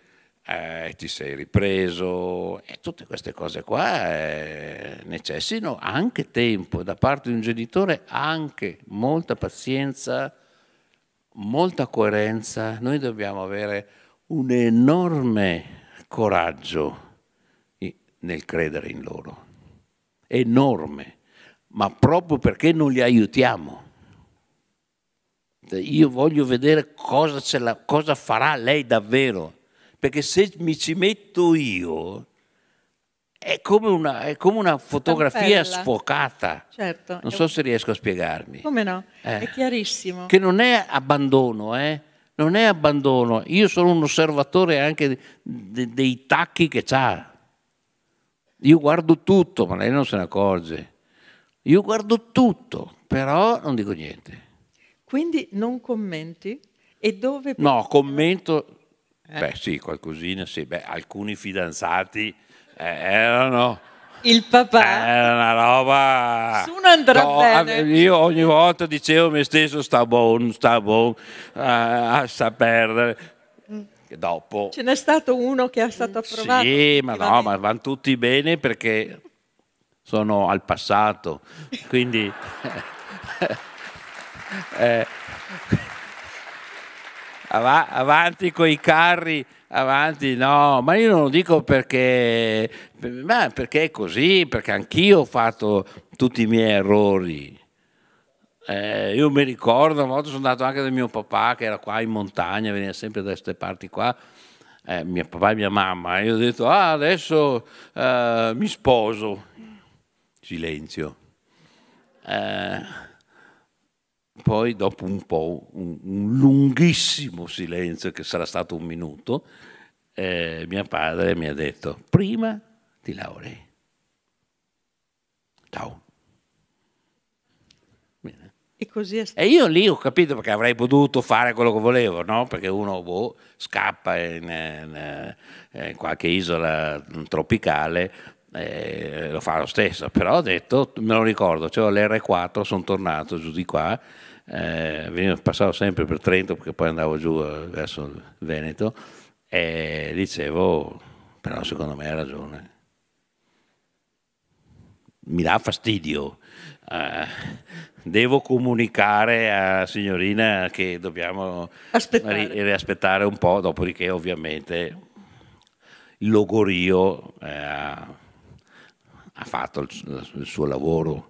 eh, ti sei ripreso e tutte queste cose qua eh, necessitano anche tempo da parte di un genitore, anche molta pazienza, molta coerenza. Noi dobbiamo avere un enorme coraggio nel credere in loro, enorme, ma proprio perché non li aiutiamo cioè, io voglio vedere cosa, la, cosa, farà lei davvero perché se mi ci metto io è come una, è come una fotografia Campella. sfocata. Certo. Non so se riesco a spiegarmi. Come no? Eh. È chiarissimo. Che non è abbandono, eh? Non è abbandono. Io sono un osservatore anche de dei tacchi che ha. Io guardo tutto, ma lei non se ne accorge. Io guardo tutto, però non dico niente. Quindi non commenti? E dove... No, commento eh? Beh sì, qualcosina sì, Beh, alcuni fidanzati eh, erano... Il papà. Era una roba... Su andrà no, bene. Io ogni volta dicevo a me stesso sta buon, sta buono, uh, eh, sta perdere. Mm. Dopo... Ce n'è stato uno che è stato mm. approvato. Sì, ma no, ma vanno tutti bene perché sono al passato. Quindi... eh, eh av- avanti con i carri, avanti, no, ma io non lo dico perché, ma perché è così, perché anch'io ho fatto tutti i miei errori. Eh, io mi ricordo, una volta sono andato anche da mio papà che era qua in montagna, veniva sempre da queste parti qua, eh, mio papà e mia mamma, e io ho detto, ah adesso eh, mi sposo. Silenzio. Eh, poi dopo un po', un, un lunghissimo silenzio, che sarà stato un minuto, eh, mio padre mi ha detto, prima ti laurei. Ciao. Bene. E, e, io lì ho capito perché avrei potuto fare quello che volevo, no? Perché uno boh, scappa in, in, eh, in, qualche isola tropicale, eh, lo fa lo stesso. Però ho detto, me lo ricordo, cioè l'R4, sono tornato giù di qua eh, passavo sempre per Trento perché poi andavo giù eh, verso il Veneto e dicevo, però secondo me ha ragione. Mi dà fastidio. Eh, devo comunicare a signorina che dobbiamo aspettare. riaspettare un po', dopodiché ovviamente il logorio eh, ha, ha fatto il, il, suo lavoro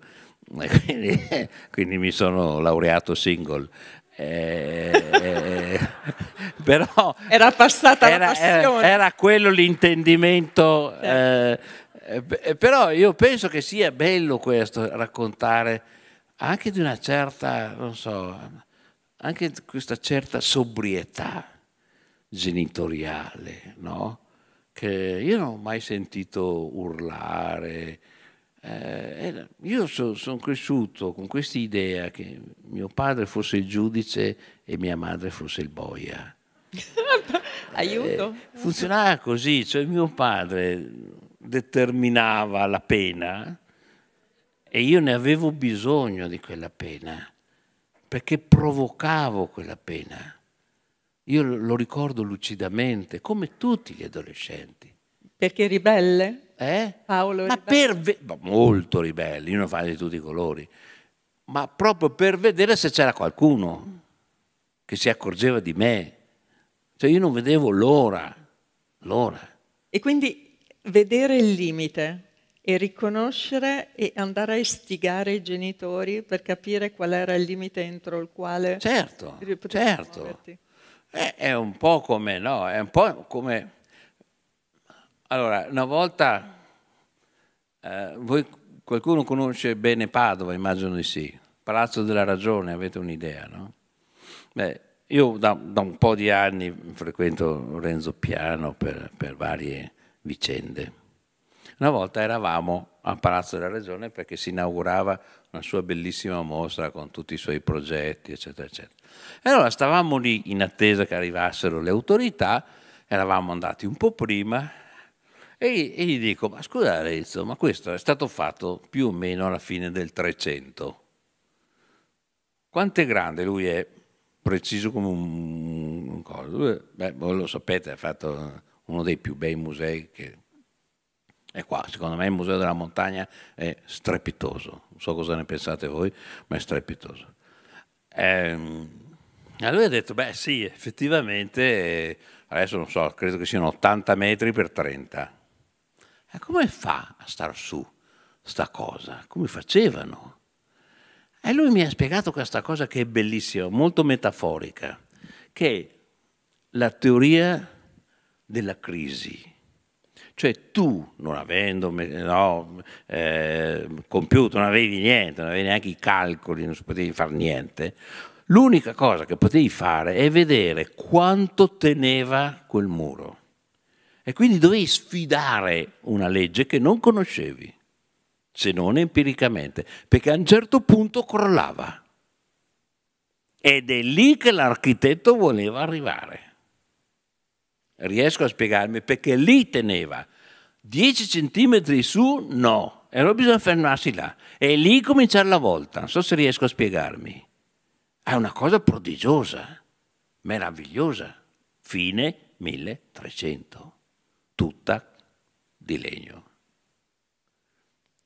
quindi, quindi mi sono laureato single. Eh, eh, eh, però era passata era, la passione. Era, era quello l'intendimento. Eh, però io penso che sia bello questo raccontare anche di una certa, non so, anche questa certa sobrietà genitoriale, no? Che io non ho mai sentito urlare, eh, io so, sono cresciuto con questa idea che mio padre fosse il giudice e mia madre fosse il boia. Aiuto! Eh, funzionava così, cioè mio padre determinava la pena e io ne avevo bisogno di quella pena, perché provocavo quella pena. Io lo ricordo lucidamente, come tutti gli adolescenti. Perché ribelle? Eh? Paolo Ma ribelli. per molto ribelli, uno fa di tutti i colori, ma proprio per vedere se c'era qualcuno che si accorgeva di me. Cioè io non vedevo l'ora, l'ora. E quindi vedere il limite e riconoscere e andare a istigare i genitori per capire qual era il limite entro il quale... Certo, certo. È, eh, è un po' come, no, è un po' come allora, una volta, eh, voi, qualcuno conosce bene Padova, immagino di sì, Palazzo della Ragione, avete un'idea, no? Beh, io da, da, un po' di anni frequento Renzo Piano per, per varie vicende. Una volta eravamo a Palazzo della Ragione perché si inaugurava una sua bellissima mostra con tutti i suoi progetti, eccetera, eccetera. E allora stavamo lì in attesa che arrivassero le autorità, eravamo andati un po' prima e, e gli dico, ma scusa Arezzo, ma questo è stato fatto più o meno alla fine del 300. Quanto è grande lui è? Preciso come un, un coso. Beh, voi lo sapete, ha fatto uno dei più bei musei che è qua. Secondo me il Museo della Montagna è strepitoso. Non so cosa ne pensate voi, ma è strepitoso. Ehm, e lui ha detto, beh sì, effettivamente, eh, adesso non so, credo che siano 80 metri per 30. E come fa a star su sta cosa? Come facevano? E lui mi ha spiegato questa cosa che è bellissima, molto metaforica, che è la teoria della crisi. Cioè tu, non avendo no, eh, compiuto, non avevi niente, non avevi neanche i calcoli, non potevi fare niente, l'unica cosa che potevi fare è vedere quanto teneva quel muro. E quindi dovevi sfidare una legge che non conoscevi, se non empiricamente, perché a un certo punto crollava. Ed è lì che l'architetto voleva arrivare. Riesco a spiegarmi perché lì teneva. 10 centimetri su, no. E allora bisogna fermarsi là. E lì cominciare la volta. Non so se riesco a spiegarmi. È una cosa prodigiosa, meravigliosa. Fine 1300 tutta di legno.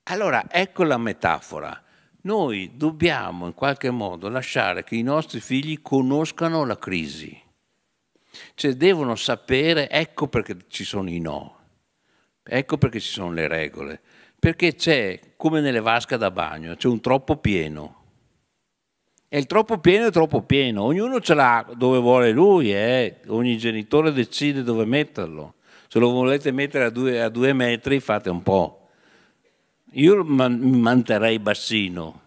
Allora ecco la metafora. Noi dobbiamo in qualche modo lasciare che i nostri figli conoscano la crisi. Cioè devono sapere, ecco perché ci sono i no, ecco perché ci sono le regole, perché c'è, come nelle vasche da bagno, c'è un troppo pieno. E il troppo pieno è troppo pieno, ognuno ce l'ha dove vuole lui, eh? ogni genitore decide dove metterlo. Se lo volete mettere a due, a due metri fate un po'. Io mi man manterrei bassino,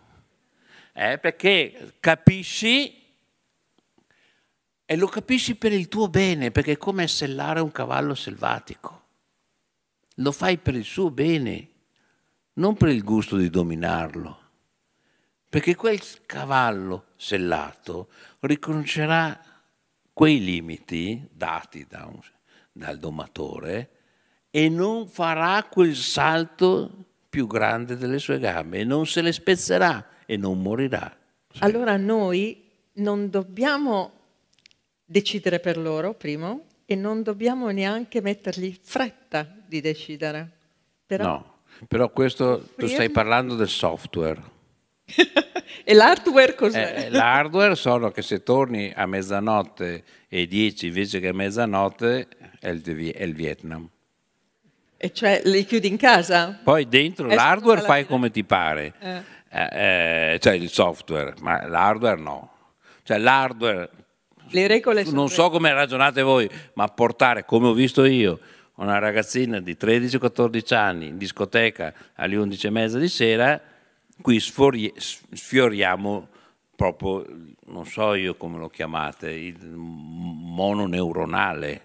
eh, perché capisci e lo capisci per il tuo bene, perché è come sellare un cavallo selvatico. Lo fai per il suo bene, non per il gusto di dominarlo. Perché quel cavallo sellato riconoscerà quei limiti dati da un dal domatore e non farà quel salto più grande delle sue gambe e non se le spezzerà e non morirà. Sì. Allora noi non dobbiamo decidere per loro, primo, e non dobbiamo neanche mettergli fretta di decidere. Però no, però questo tu stai parlando del software. e l'hardware cos'è? Eh, eh, l'hardware sono che se torni a mezzanotte e 10 invece che a mezzanotte è il, è il Vietnam. E cioè li chiudi in casa? Poi dentro eh, l'hardware fai fine. come ti pare, eh. eh. Eh, cioè il software, ma l'hardware no. Cioè l'hardware... Le regole sono... Non so come ragionate voi, ma portare, come ho visto io, una ragazzina di 13-14 anni in discoteca alle 11.30 di sera, qui sfori, sfioriamo proprio, non so io come lo chiamate, il mononeuronale.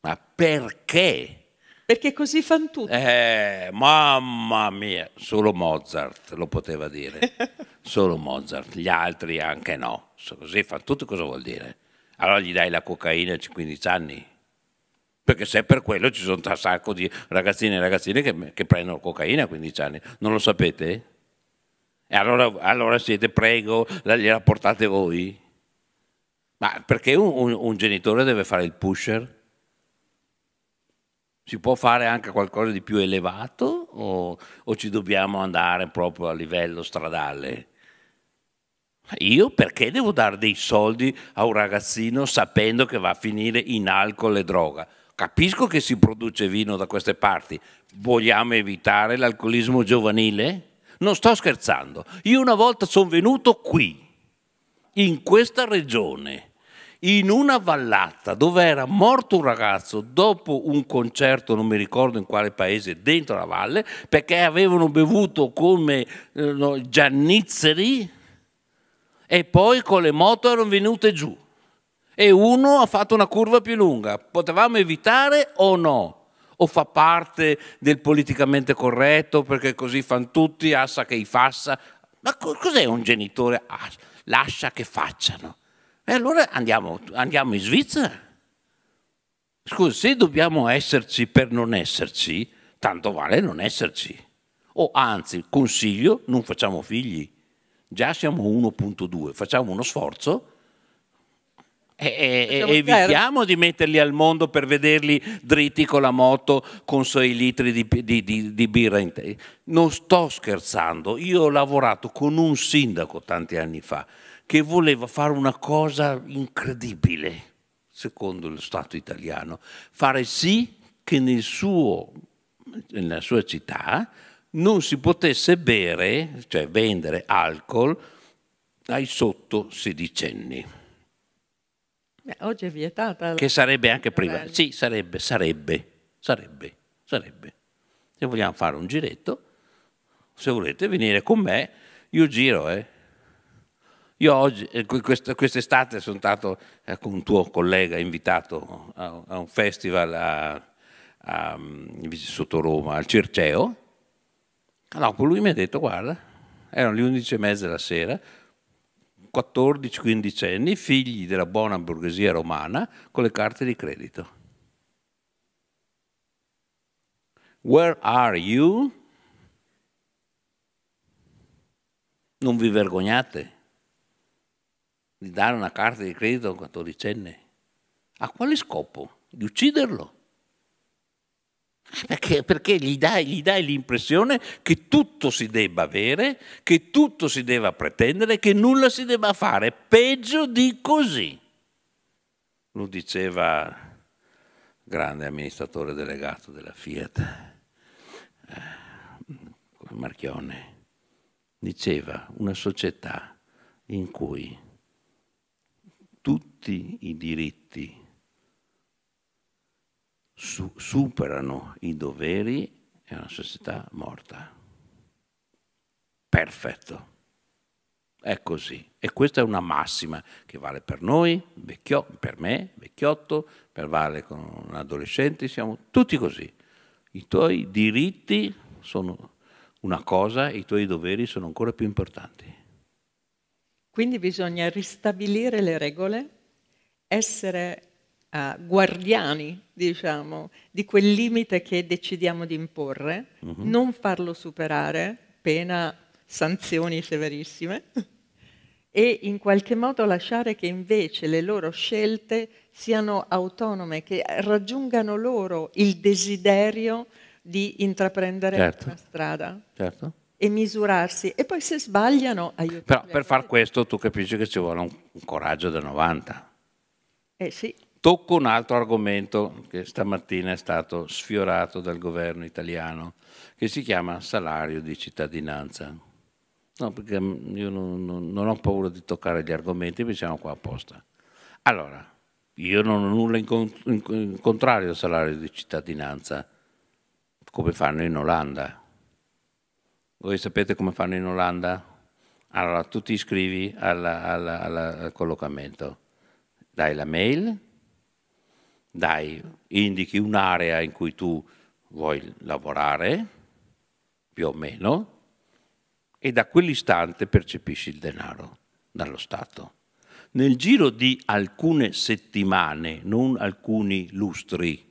Ma perché? Perché così fanno tutti. Eh, mamma mia, solo Mozart lo poteva dire. solo Mozart, gli altri anche no. Così fanno tutti cosa vuol dire? Allora gli dai la cocaina a 15 anni? Perché se per quello ci sono un sacco di ragazzine e ragazzine che, che prendono cocaina a 15 anni. Non lo sapete? E allora, allora siete prego, gliela portate voi? Ma perché un, un, un genitore deve fare il pusher? Si può fare anche qualcosa di più elevato o, o ci dobbiamo andare proprio a livello stradale? Io perché devo dare dei soldi a un ragazzino sapendo che va a finire in alcol e droga? Capisco che si produce vino da queste parti. Vogliamo evitare l'alcolismo giovanile? Non sto scherzando. Io una volta sono venuto qui, in questa regione, in una vallata dove era morto un ragazzo dopo un concerto, non mi ricordo in quale paese, dentro la valle, perché avevano bevuto come eh, giannizzeri e poi con le moto erano venute giù. E uno ha fatto una curva più lunga. Potevamo evitare o no? o fa parte del politicamente corretto perché così fanno tutti, assa che i fassa. Ma cos'è un genitore? Ah, lascia che facciano. E allora andiamo, andiamo in Svizzera. Scusa, se dobbiamo esserci per non esserci, tanto vale non esserci. O anzi, consiglio, non facciamo figli. Già siamo 1.2, facciamo uno sforzo e, e, evitiamo di metterli al mondo per vederli dritti con la moto con suoi litri di, di, di, di birra in te. Non sto scherzando, io ho lavorato con un sindaco tanti anni fa che voleva fare una cosa incredibile, secondo lo Stato italiano, fare sì che nel suo, nella sua città non si potesse bere, cioè vendere alcol ai sotto sedicenni Oggi è vietata. Che sarebbe anche privata. Sì, sarebbe, sarebbe, sarebbe, sarebbe. Se vogliamo fare un giretto, se volete venire con me, io giro, eh. Io oggi, eh, quest'estate sono stato eh, con un tuo collega invitato a un festival a, a, mm, sotto Roma, al Circeo. Allora, lui mi ha detto, guarda, erano le 11.30 della sera, 14-15 anni, figli della buona borghesia romana, con le carte di credito. Where are you? Non vi vergognate di dare una carta di credito a un quattordicenne? A quale scopo? Di ucciderlo? Perché, perché gli, dai, gli, dai, l'impressione che tutto si debba avere, che tutto si debba pretendere, che nulla si debba fare. Peggio di così. Lo diceva il grande amministratore delegato della Fiat, eh, Marchione. Diceva una società in cui tutti i diritti su, superano i doveri, è una società morta. Perfetto. È così. E questa è una massima che vale per noi, vecchio, per me, vecchiotto, per vale con un adolescente, siamo tutti così. I tuoi diritti sono una cosa, i tuoi doveri sono ancora più importanti. Quindi bisogna ristabilire le regole, essere uh, guardiani, diciamo, di quel limite che decidiamo di imporre, uh mhm. -huh. non farlo superare, pena sanzioni severissime, e in qualche modo lasciare che invece le loro scelte siano autonome, che raggiungano loro il desiderio di intraprendere certo. una strada. Certo e misurarsi e poi se sbagliano aiutare. Però per far questo tu capisci che ci vuole un, un coraggio da 90. Eh sì. Tocco un altro argomento che stamattina è stato sfiorato dal governo italiano, che si chiama salario di cittadinanza. No, perché mm, io non, non, non ho paura di toccare gli argomenti, mi siamo qua apposta. Allora, io non ho nulla in, cont in contrario al salario di cittadinanza, come fanno in Olanda. Voi sapete come fanno in Olanda? Allora, tu ti iscrivi alla, alla, alla, al collocamento, dai la mail, dai, indichi un'area in cui tu vuoi lavorare, più o meno, e da quell'istante percepisci il denaro dallo Stato. Nel giro di alcune settimane, non alcuni lustri,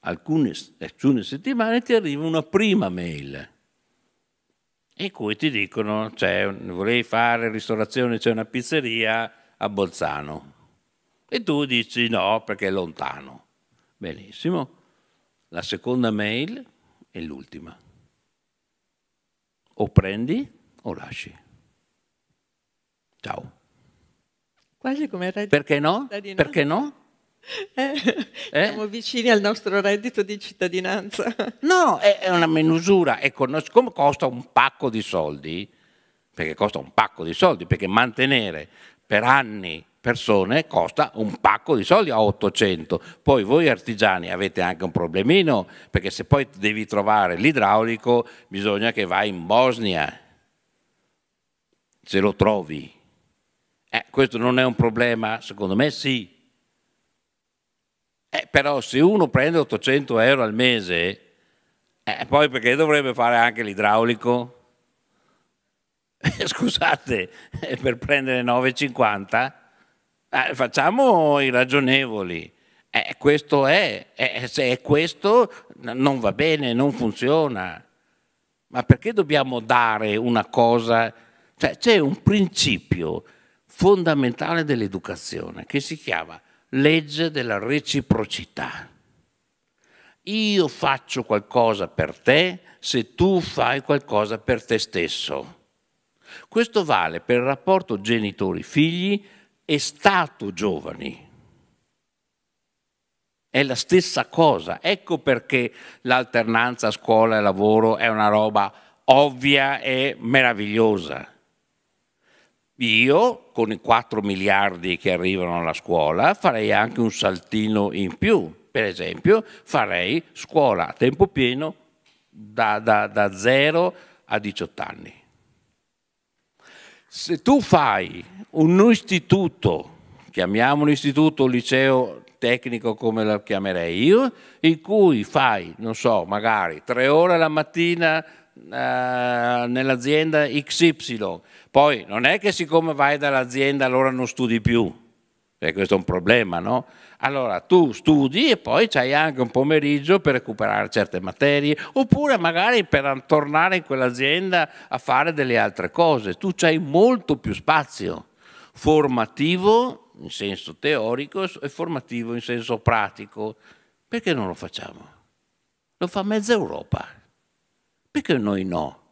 alcune, alcune eh, settimane ti arriva una prima mail in cui ti dicono, cioè, volevi fare ristorazione, c'è una pizzeria a Bolzano e tu dici no perché è lontano. Benissimo. La seconda mail è l'ultima. O prendi o lasci. Ciao. Quasi come reddito. Perché no? Perché no? Eh, eh? Siamo vicini al nostro reddito di cittadinanza. No, è, una menusura. Ecco, siccome costa un pacco di soldi, perché costa un pacco di soldi, perché mantenere per anni persone costa un pacco di soldi a 800. Poi voi artigiani avete anche un problemino, perché se poi devi trovare l'idraulico bisogna che vai in Bosnia, se lo trovi. Eh, questo non è un problema? Secondo me sì. Eh, però se uno prende 800 euro al mese, eh, poi perché dovrebbe fare anche l'idraulico? Scusate, eh, per prendere 9,50? eh, facciamo i ragionevoli. Eh, questo è, eh, se è questo non va bene, non funziona. Ma perché dobbiamo dare una cosa? Cioè, c'è un principio fondamentale dell'educazione che si chiama legge della reciprocità. Io faccio qualcosa per te se tu fai qualcosa per te stesso. Questo vale per il rapporto genitori-figli, è stato giovani. È la stessa cosa. Ecco perché l'alternanza scuola e lavoro è una roba ovvia e meravigliosa. Io, con i 4 miliardi che arrivano alla scuola, farei anche un saltino in più. Per esempio, farei scuola a tempo pieno da, da, da 0 a 18 anni. Se tu fai un istituto, chiamiamolo istituto, liceo tecnico come lo chiamerei io, in cui fai, non so, magari tre ore alla mattina eh, nell'azienda XY, poi non è che siccome vai dall'azienda allora non studi più, cioè questo è un problema, no? Allora tu studi e poi c'hai anche un pomeriggio per recuperare certe materie, oppure magari per tornare in quell'azienda a fare delle altre cose. Tu c'hai molto più spazio formativo in senso teorico e formativo in senso pratico. Perché non lo facciamo? Lo fa mezza Europa. Perché noi no?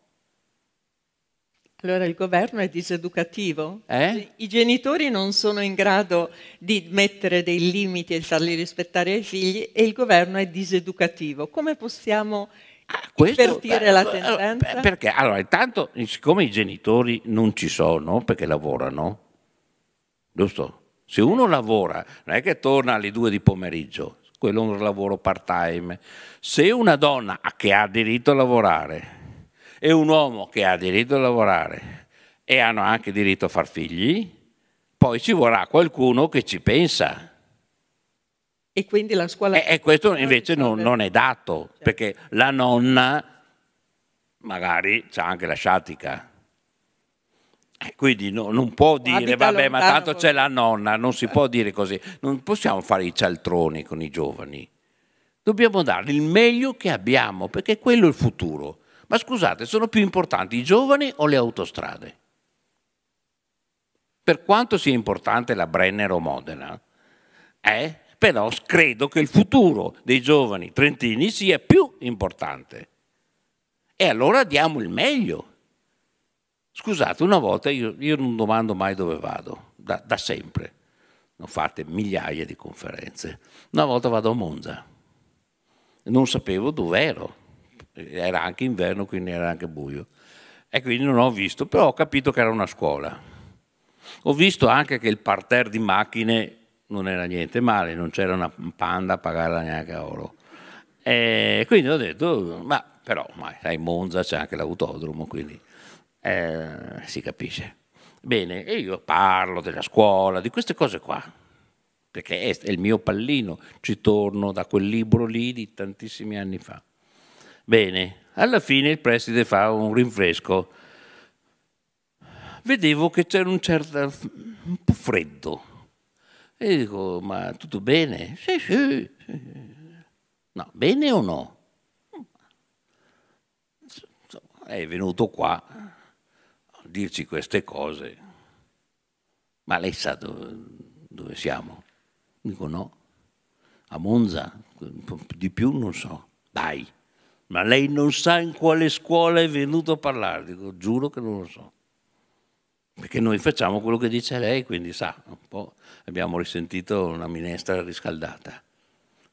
Allora il governo è diseducativo? Eh? I genitori non sono in grado di mettere dei limiti e farli rispettare ai figli e il governo è diseducativo. Come possiamo ah, questo, la tendenza? perché? Allora, intanto, siccome i genitori non ci sono perché lavorano, giusto? Se uno lavora, non è che torna alle due di pomeriggio, quello è un lavoro part-time. Se una donna che ha diritto a lavorare è un uomo che ha diritto a lavorare e hanno anche diritto a far figli, poi ci vorrà qualcuno che ci pensa. E quindi la scuola... E, e questo invece non, non è dato, certo. perché la nonna magari ha anche la sciatica. Eh, quindi no, non può dire, Abita vabbè, ma tanto c'è la nonna, non si eh. può dire così. Non possiamo fare i cialtroni con i giovani. Dobbiamo dare il meglio che abbiamo, perché quello è il futuro. Ma scusate, sono più importanti i giovani o le autostrade? Per quanto sia importante la Brennero Modena, eh, però credo che il futuro dei giovani trentini sia più importante. E allora diamo il meglio. Scusate, una volta io, io non domando mai dove vado, da, da sempre. Non fate migliaia di conferenze. Una volta vado a Monza. Non sapevo dove ero era anche inverno, quindi era anche buio. E quindi non ho visto, però ho capito che era una scuola. Ho visto anche che il parterre di macchine non era niente male, non c'era una panda a pagarla neanche a oro. E quindi ho detto, ma però, mai, sai, Monza c'è anche l'autodromo, quindi eh, si capisce. Bene, e io parlo della scuola, di queste cose qua, perché è il mio pallino, ci torno da quel libro lì di tantissimi anni fa. Bene, alla fine il preside fa un rinfresco. Vedevo che c'era un certo un po' freddo. E dico, ma tutto bene? Sì, sì, No, bene o no? È venuto qua a dirci queste cose. Ma lei sa dove, dove siamo? Dico no. A Monza, di più non so. Dai ma lei non sa in quale scuola è venuto a parlare, dico giuro che non lo so. Perché noi facciamo quello che dice lei, quindi sa, un po' abbiamo risentito una minestra riscaldata.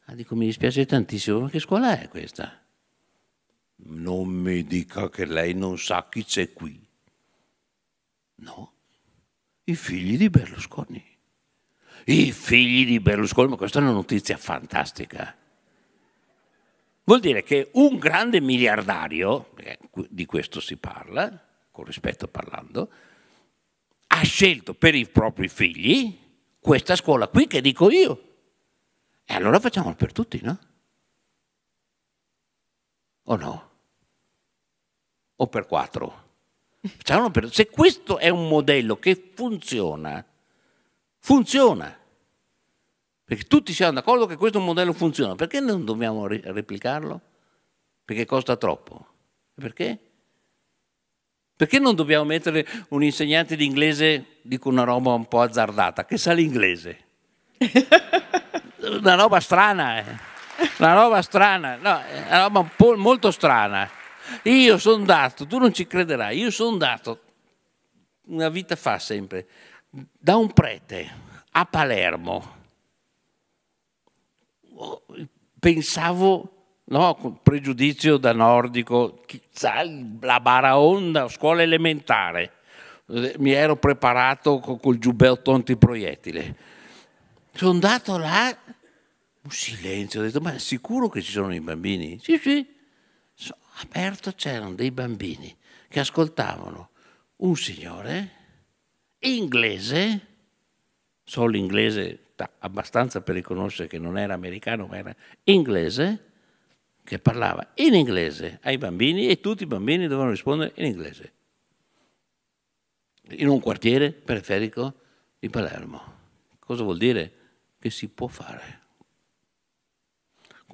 Ah, dico mi dispiace tantissimo, ma che scuola è questa? Non mi dica che lei non sa chi c'è qui. No, i figli di Berlusconi. I figli di Berlusconi, ma questa è una notizia fantastica. Vuol dire che un grande miliardario, di questo si parla, con rispetto parlando, ha scelto per i propri figli questa scuola qui che dico io. E allora facciamolo per tutti, no? O no? O per quattro? Per... Se questo è un modello che funziona, funziona. Perché tutti siamo d'accordo che questo modello funziona, perché non dobbiamo replicarlo? Perché costa troppo. Perché? Perché non dobbiamo mettere un insegnante di inglese, dico una roba un po' azzardata, che sa l'inglese? una roba strana, eh. una roba strana, no, una roba un po' molto strana. Io sono dato, tu non ci crederai, io sono dato, una vita fa sempre, da un prete a Palermo, pensavo, no, con pregiudizio da nordico, la baraonda, scuola elementare, mi ero preparato col giubbetto antiproiettile. Sono andato là, un silenzio, ho detto, ma è sicuro che ci sono i bambini? Sì, sì. So, aperto c'erano dei bambini che ascoltavano un signore inglese, solo inglese da, abbastanza per riconoscere che non era americano ma era inglese, che parlava in inglese ai bambini e tutti i bambini dovevano rispondere in inglese, in un quartiere periferico di Palermo. Cosa vuol dire? Che si può fare.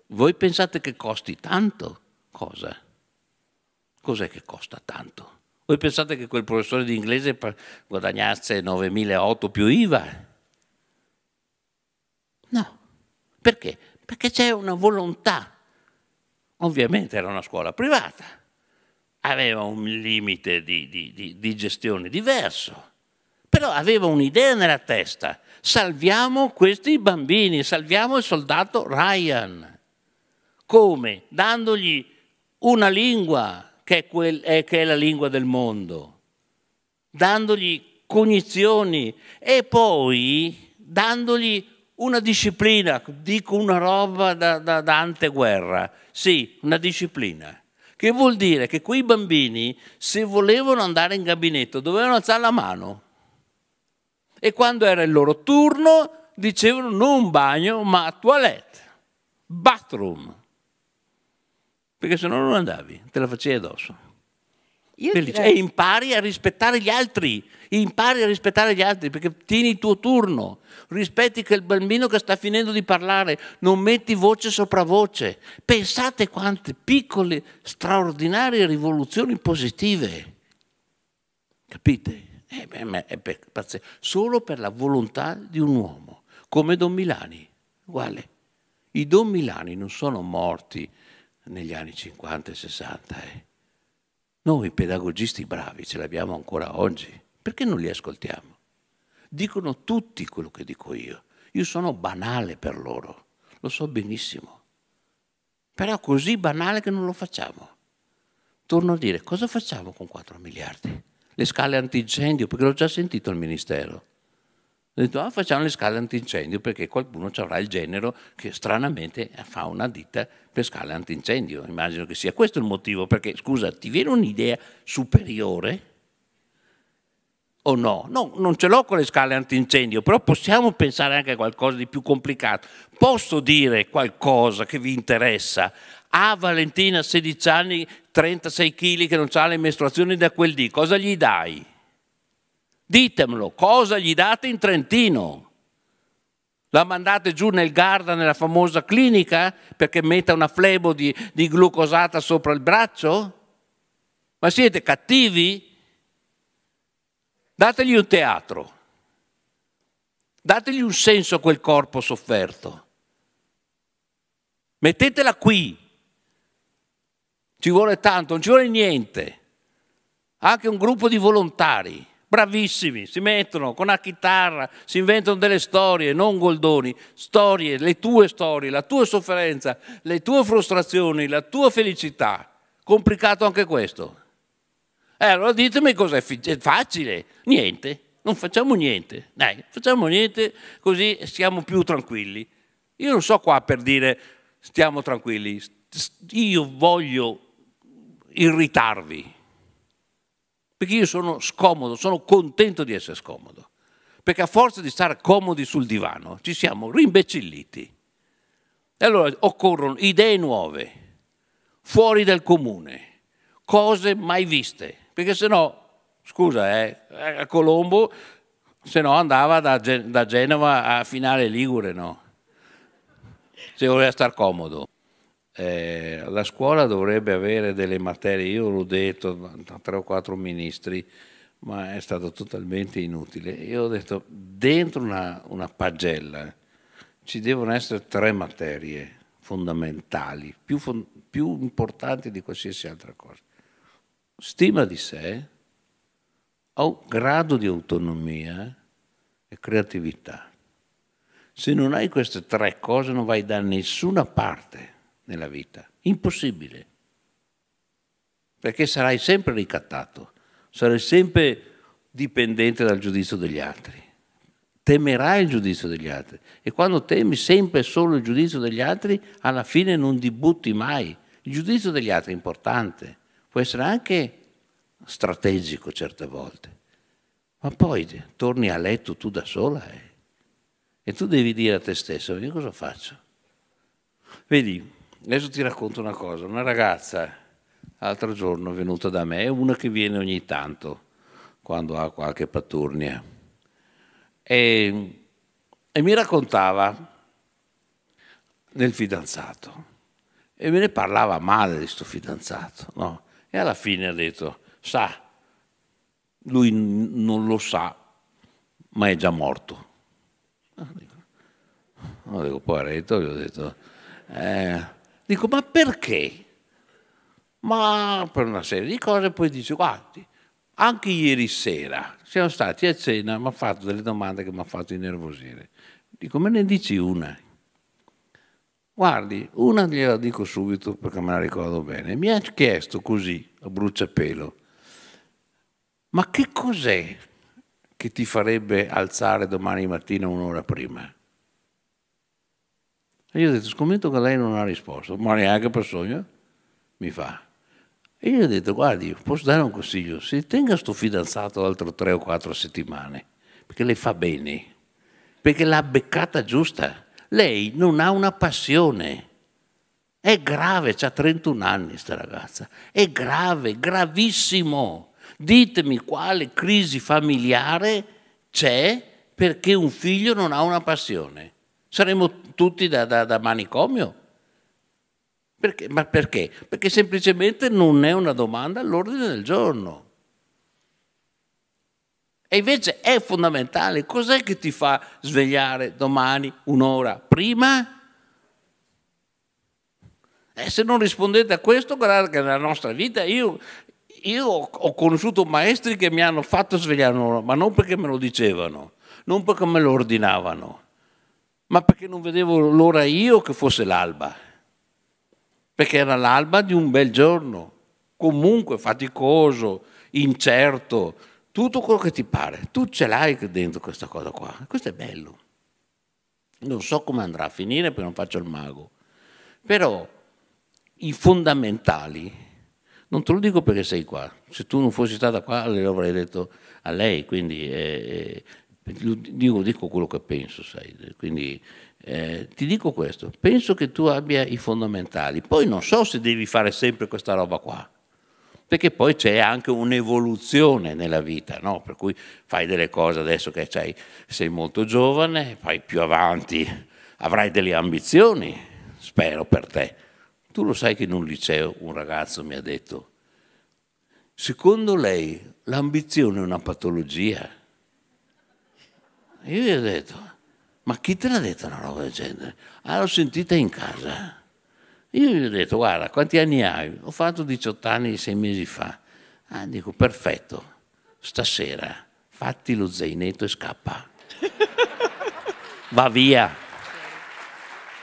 Voi pensate che costi tanto? Cosa? Cos'è che costa tanto? Voi pensate che quel professore di inglese guadagnasse 9.008 più IVA? No. Perché? Perché c'è una volontà. Ovviamente era una scuola privata, aveva un limite di, di, di, di gestione diverso, però aveva un'idea nella testa. Salviamo questi bambini, salviamo il soldato Ryan. Come? Dandogli una lingua che è, quel, eh, che è la lingua del mondo, dandogli cognizioni e poi dandogli una disciplina, dico una roba da, da, da anteguerra, sì, una disciplina. Che vuol dire che quei bambini, se volevano andare in gabinetto, dovevano alzare la mano. E quando era il loro turno, dicevano non bagno, ma toilette, bathroom. Perché se no non andavi, te la facevi addosso. Io direi... E cioè, impari a rispettare gli altri, impari a rispettare gli altri perché tieni il tuo turno, rispetti quel bambino che sta finendo di parlare, non metti voce sopra voce. Pensate quante piccole, straordinarie rivoluzioni positive. Capite? Eh, beh, è pazzesco. Solo per la volontà di un uomo, come Don Milani, uguale. I Don Milani non sono morti negli anni 50 e 60. Eh noi pedagogisti bravi ce l'abbiamo ancora oggi, perché non li ascoltiamo? Dicono tutti quello che dico io, io sono banale per loro, lo so benissimo, però così banale che non lo facciamo. Torno a dire, cosa facciamo con 4 miliardi? Le scale antincendio, perché l'ho già sentito il Ministero ho detto, ah, facciamo le scale antincendio perché qualcuno avrà il genero che stranamente fa una ditta per scale antincendio. Immagino che sia questo il motivo, perché scusa, ti viene un'idea superiore? O no? No, non ce l'ho con le scale antincendio, però possiamo pensare anche a qualcosa di più complicato. Posso dire qualcosa che vi interessa? A Valentina, 16 anni, 36 kg, che non ha le mestruazioni da quel dì, cosa gli dai? Ditemelo, cosa gli date in Trentino? La mandate giù nel Garda, nella famosa clinica, perché metta una flebo di, di glucosata sopra il braccio? Ma siete cattivi? Dategli un teatro, dategli un senso a quel corpo sofferto. Mettetela qui. Ci vuole tanto, non ci vuole niente. Anche un gruppo di volontari bravissimi, si mettono con la chitarra, si inventano delle storie, non goldoni, storie, le tue storie, la tua sofferenza, le tue frustrazioni, la tua felicità. Complicato anche questo. Eh, allora ditemi cos'è facile. Niente, non facciamo niente. Dai, facciamo niente così siamo più tranquilli. Io non so qua per dire stiamo tranquilli. Io voglio irritarvi perché io sono scomodo, sono contento di essere scomodo, perché a forza di stare comodi sul divano ci siamo rimbecilliti. E allora occorrono idee nuove, fuori dal comune, cose mai viste, perché se no, scusa, eh, a Colombo se no andava da, Gen da Genova a finale Ligure, no? Se voleva star comodo. Eh, la scuola dovrebbe avere delle materie, io l'ho detto a tre o quattro ministri, ma è stato totalmente inutile. Io ho detto, dentro una, una pagella eh, ci devono essere tre materie fondamentali, più, più importanti di qualsiasi altra cosa. Stima di sé, grado di autonomia eh, e creatività. Se non hai queste tre cose non vai da nessuna parte nella vita. Impossibile. Perché sarai sempre ricattato, sarai sempre dipendente dal giudizio degli altri. Temerai il giudizio degli altri. E quando temi sempre solo il giudizio degli altri, alla fine non dibutti mai. Il giudizio degli altri è importante, può essere anche strategico certe volte. Ma poi torni a letto tu da sola eh? e tu devi dire a te stesso, io cosa faccio? Vedi, Adesso ti racconto una cosa, una ragazza l'altro giorno è venuta da me, è una che viene ogni tanto quando ha qualche patturnia e, e mi raccontava del fidanzato e me ne parlava male di sto fidanzato no? e alla fine ha detto sa, lui non lo sa ma è già morto. Allora, dico, poveretto, gli ho detto... Eh, Dico, ma perché? Ma per una serie di cose, poi dice, guardi, anche ieri sera siamo stati a cena, mi ha fatto delle domande che mi ha fatto innervosire. Dico, me ne dici una? Guardi, una gliela dico subito perché me la ricordo bene. Mi ha chiesto così, a bruciapelo, ma che cos'è che ti farebbe alzare domani mattina un'ora prima? E io ho detto, scommetto che lei non ha risposto, ma neanche per sogno mi fa. E io gli ho detto, guardi, posso dare un consiglio? Si tenga sto fidanzato l'altro tre o quattro settimane, perché le fa bene, perché l'ha beccata giusta. Lei non ha una passione. È grave, ha 31 anni sta ragazza. È grave, gravissimo. Ditemi quale crisi familiare c'è perché un figlio non ha una passione saremmo tutti da, da, da manicomio. Perché? Ma perché? Perché semplicemente non è una domanda all'ordine del giorno. E invece è fondamentale. Cos'è che ti fa svegliare domani un'ora prima? E se non rispondete a questo, guardate che nella nostra vita io, io ho conosciuto maestri che mi hanno fatto svegliare un'ora, ma non perché me lo dicevano, non perché me lo ordinavano ma perché non vedevo l'ora io che fosse l'alba, perché era l'alba di un bel giorno, comunque faticoso, incerto, tutto quello che ti pare, tu ce l'hai dentro questa cosa qua, questo è bello. Non so come andrà a finire perché non faccio il mago, però i fondamentali, non te lo dico perché sei qua, se tu non fossi stata qua le avrei detto a lei, quindi eh, eh Dico, dico quello che penso, sai. Quindi eh, ti dico questo, penso che tu abbia i fondamentali, poi non so se devi fare sempre questa roba qua, perché poi c'è anche un'evoluzione nella vita, no? per cui fai delle cose adesso che sei molto giovane, poi più avanti avrai delle ambizioni, spero per te. Tu lo sai che in un liceo un ragazzo mi ha detto, secondo lei l'ambizione è una patologia? Io gli ho detto, ma chi te l'ha detto una roba del genere? Ah, l'ho sentita in casa. Io gli ho detto, guarda, quanti anni hai? Ho fatto 18 anni sei mesi fa. Ah, dico, perfetto, stasera fatti lo zainetto e scappa. Va via.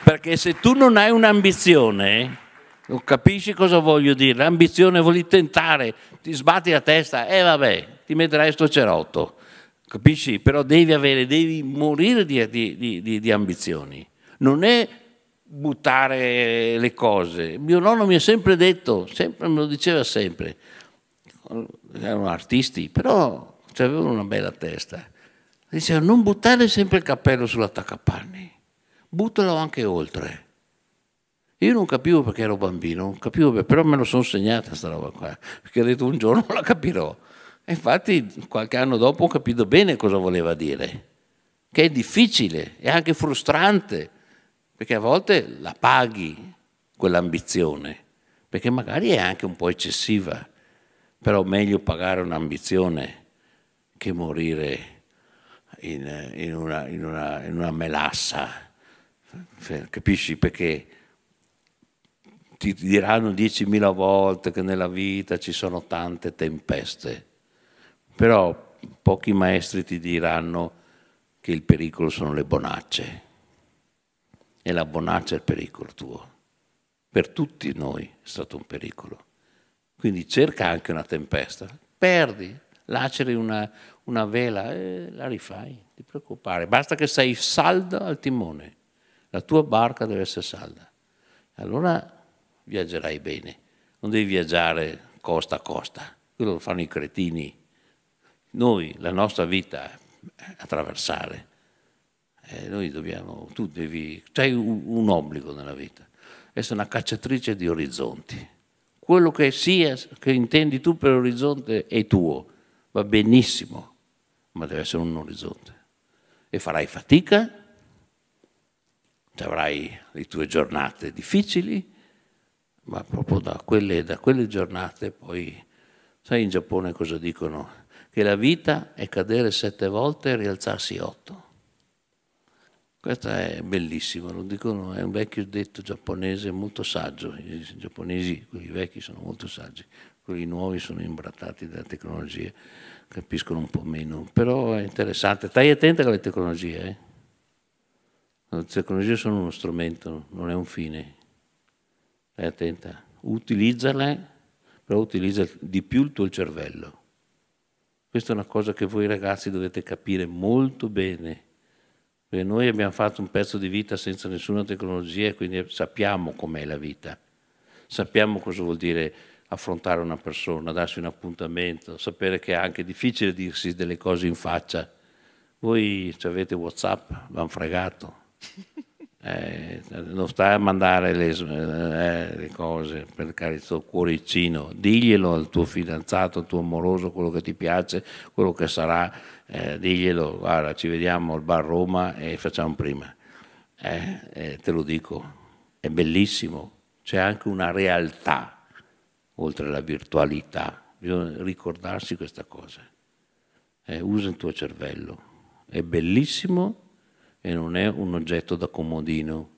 Perché se tu non hai un'ambizione, capisci cosa voglio dire, l'ambizione, vuoi tentare, ti sbatti la testa e eh, vabbè, ti metterai sto cerotto capisci? Però devi, avere, devi morire di, di, di, di ambizioni. Non è buttare le cose. Mio nonno mi ha sempre detto, sempre, me lo diceva sempre, erano artisti, però avevano una bella testa. Diceva non buttare sempre il cappello sull'attaccapanni, buttalo anche oltre. Io non capivo perché ero bambino, non capivo, però me lo sono segnata questa roba qua, perché ho detto un giorno la capirò infatti qualche anno dopo ho capito bene cosa voleva dire, che è difficile, e anche frustrante, perché a volte la paghi quell'ambizione, perché magari è anche un po' eccessiva, però meglio pagare un'ambizione che morire in, in, una, in, una, in una melassa, capisci? Perché ti diranno 10.000 volte che nella vita ci sono tante tempeste però pochi maestri ti diranno che il pericolo sono le bonacce. E la bonaccia è il pericolo tuo. Per tutti noi è stato un pericolo. Quindi cerca anche una tempesta. Perdi, laceri una, una vela e eh, la rifai, ti preoccupare. Basta che sei saldo al timone. La tua barca deve essere salda. Allora viaggerai bene. Non devi viaggiare costa a costa. Quello lo fanno i cretini noi la nostra vita attraversare. Eh, noi dobbiamo, tu devi, c'è un, un, obbligo nella vita, essere una cacciatrice di orizzonti. Quello che sia, che intendi tu per orizzonte è tuo, va benissimo, ma deve essere un orizzonte. E farai fatica, avrai le tue giornate difficili, ma proprio da quelle, da quelle giornate poi, sai in Giappone cosa dicono? che la vita è cadere sette volte e rialzarsi otto. Questo è bellissimo, lo dicono, è un vecchio detto giapponese molto saggio, i giapponesi, quelli vecchi sono molto saggi, quelli nuovi sono imbrattati dalla tecnologia, capiscono un po' meno, però è interessante, stai attenta con le tecnologie, eh? le tecnologie sono uno strumento, non è un fine, stai attenta, utilizzale, però utilizza di più il tuo cervello questa è una cosa che voi ragazzi dovete capire molto bene. Perché noi abbiamo fatto un pezzo di vita senza nessuna tecnologia e quindi sappiamo com'è la vita. Sappiamo cosa vuol dire affrontare una persona, darsi un appuntamento, sapere che è anche difficile dirsi delle cose in faccia. Voi avete Whatsapp, l'hanno fregato eh, non sta a mandare le, eh, le cose per carità, il tuo cuoricino, diglielo al tuo fidanzato, al tuo amoroso, quello che ti piace, quello che sarà, eh, diglielo, guarda, ci vediamo al bar Roma e facciamo prima. Eh, eh, te lo dico, è bellissimo, c'è anche una realtà oltre alla virtualità, bisogna ricordarsi questa cosa. Eh, usa il tuo cervello, è bellissimo e non è un oggetto da comodino.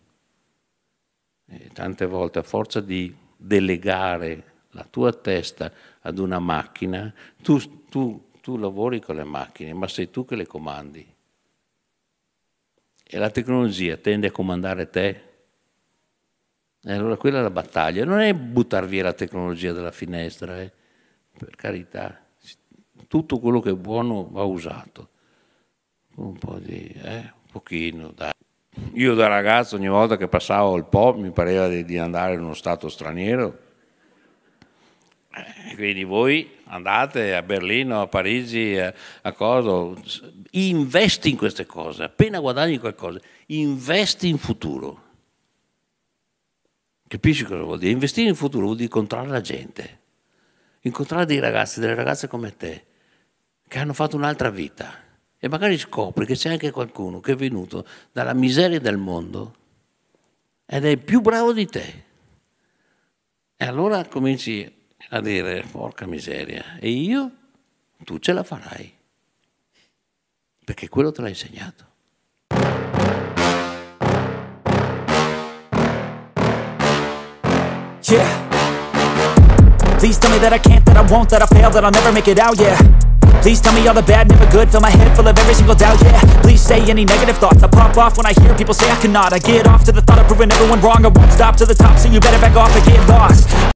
E tante volte a forza di delegare la tua testa ad una macchina, tu, tu, tu lavori con le macchine, ma sei tu che le comandi. E la tecnologia tende a comandare te. E allora quella è la battaglia. Non è buttare via la tecnologia dalla finestra, eh. per carità. Tutto quello che è buono va usato. Un po' di... Eh pochino, dai. Io da ragazzo ogni volta che passavo il Po mi pareva di, di andare in uno stato straniero. Eh, quindi voi andate a Berlino, a Parigi, a, a Coso, investi in queste cose, appena guadagni qualcosa, investi in futuro. Capisci cosa vuol dire? Investire in futuro vuol dire incontrare la gente, incontrare dei ragazzi, delle ragazze come te, che hanno fatto un'altra vita e magari scopri che c'è anche qualcuno che è venuto dalla miseria del mondo ed è più bravo di te. E allora cominci a dire, porca miseria, e io? Tu ce la farai, perché quello te l'ha insegnato. Yeah. Please tell me that I can't, that I won't, that I fail, that I'll never make it out, yeah. Please tell me all the bad, never good Fill my head full of every single doubt, yeah Please say any negative thoughts I pop off when I hear people say I cannot I get off to the thought of proving everyone wrong I won't stop to the top, so you better back off and get lost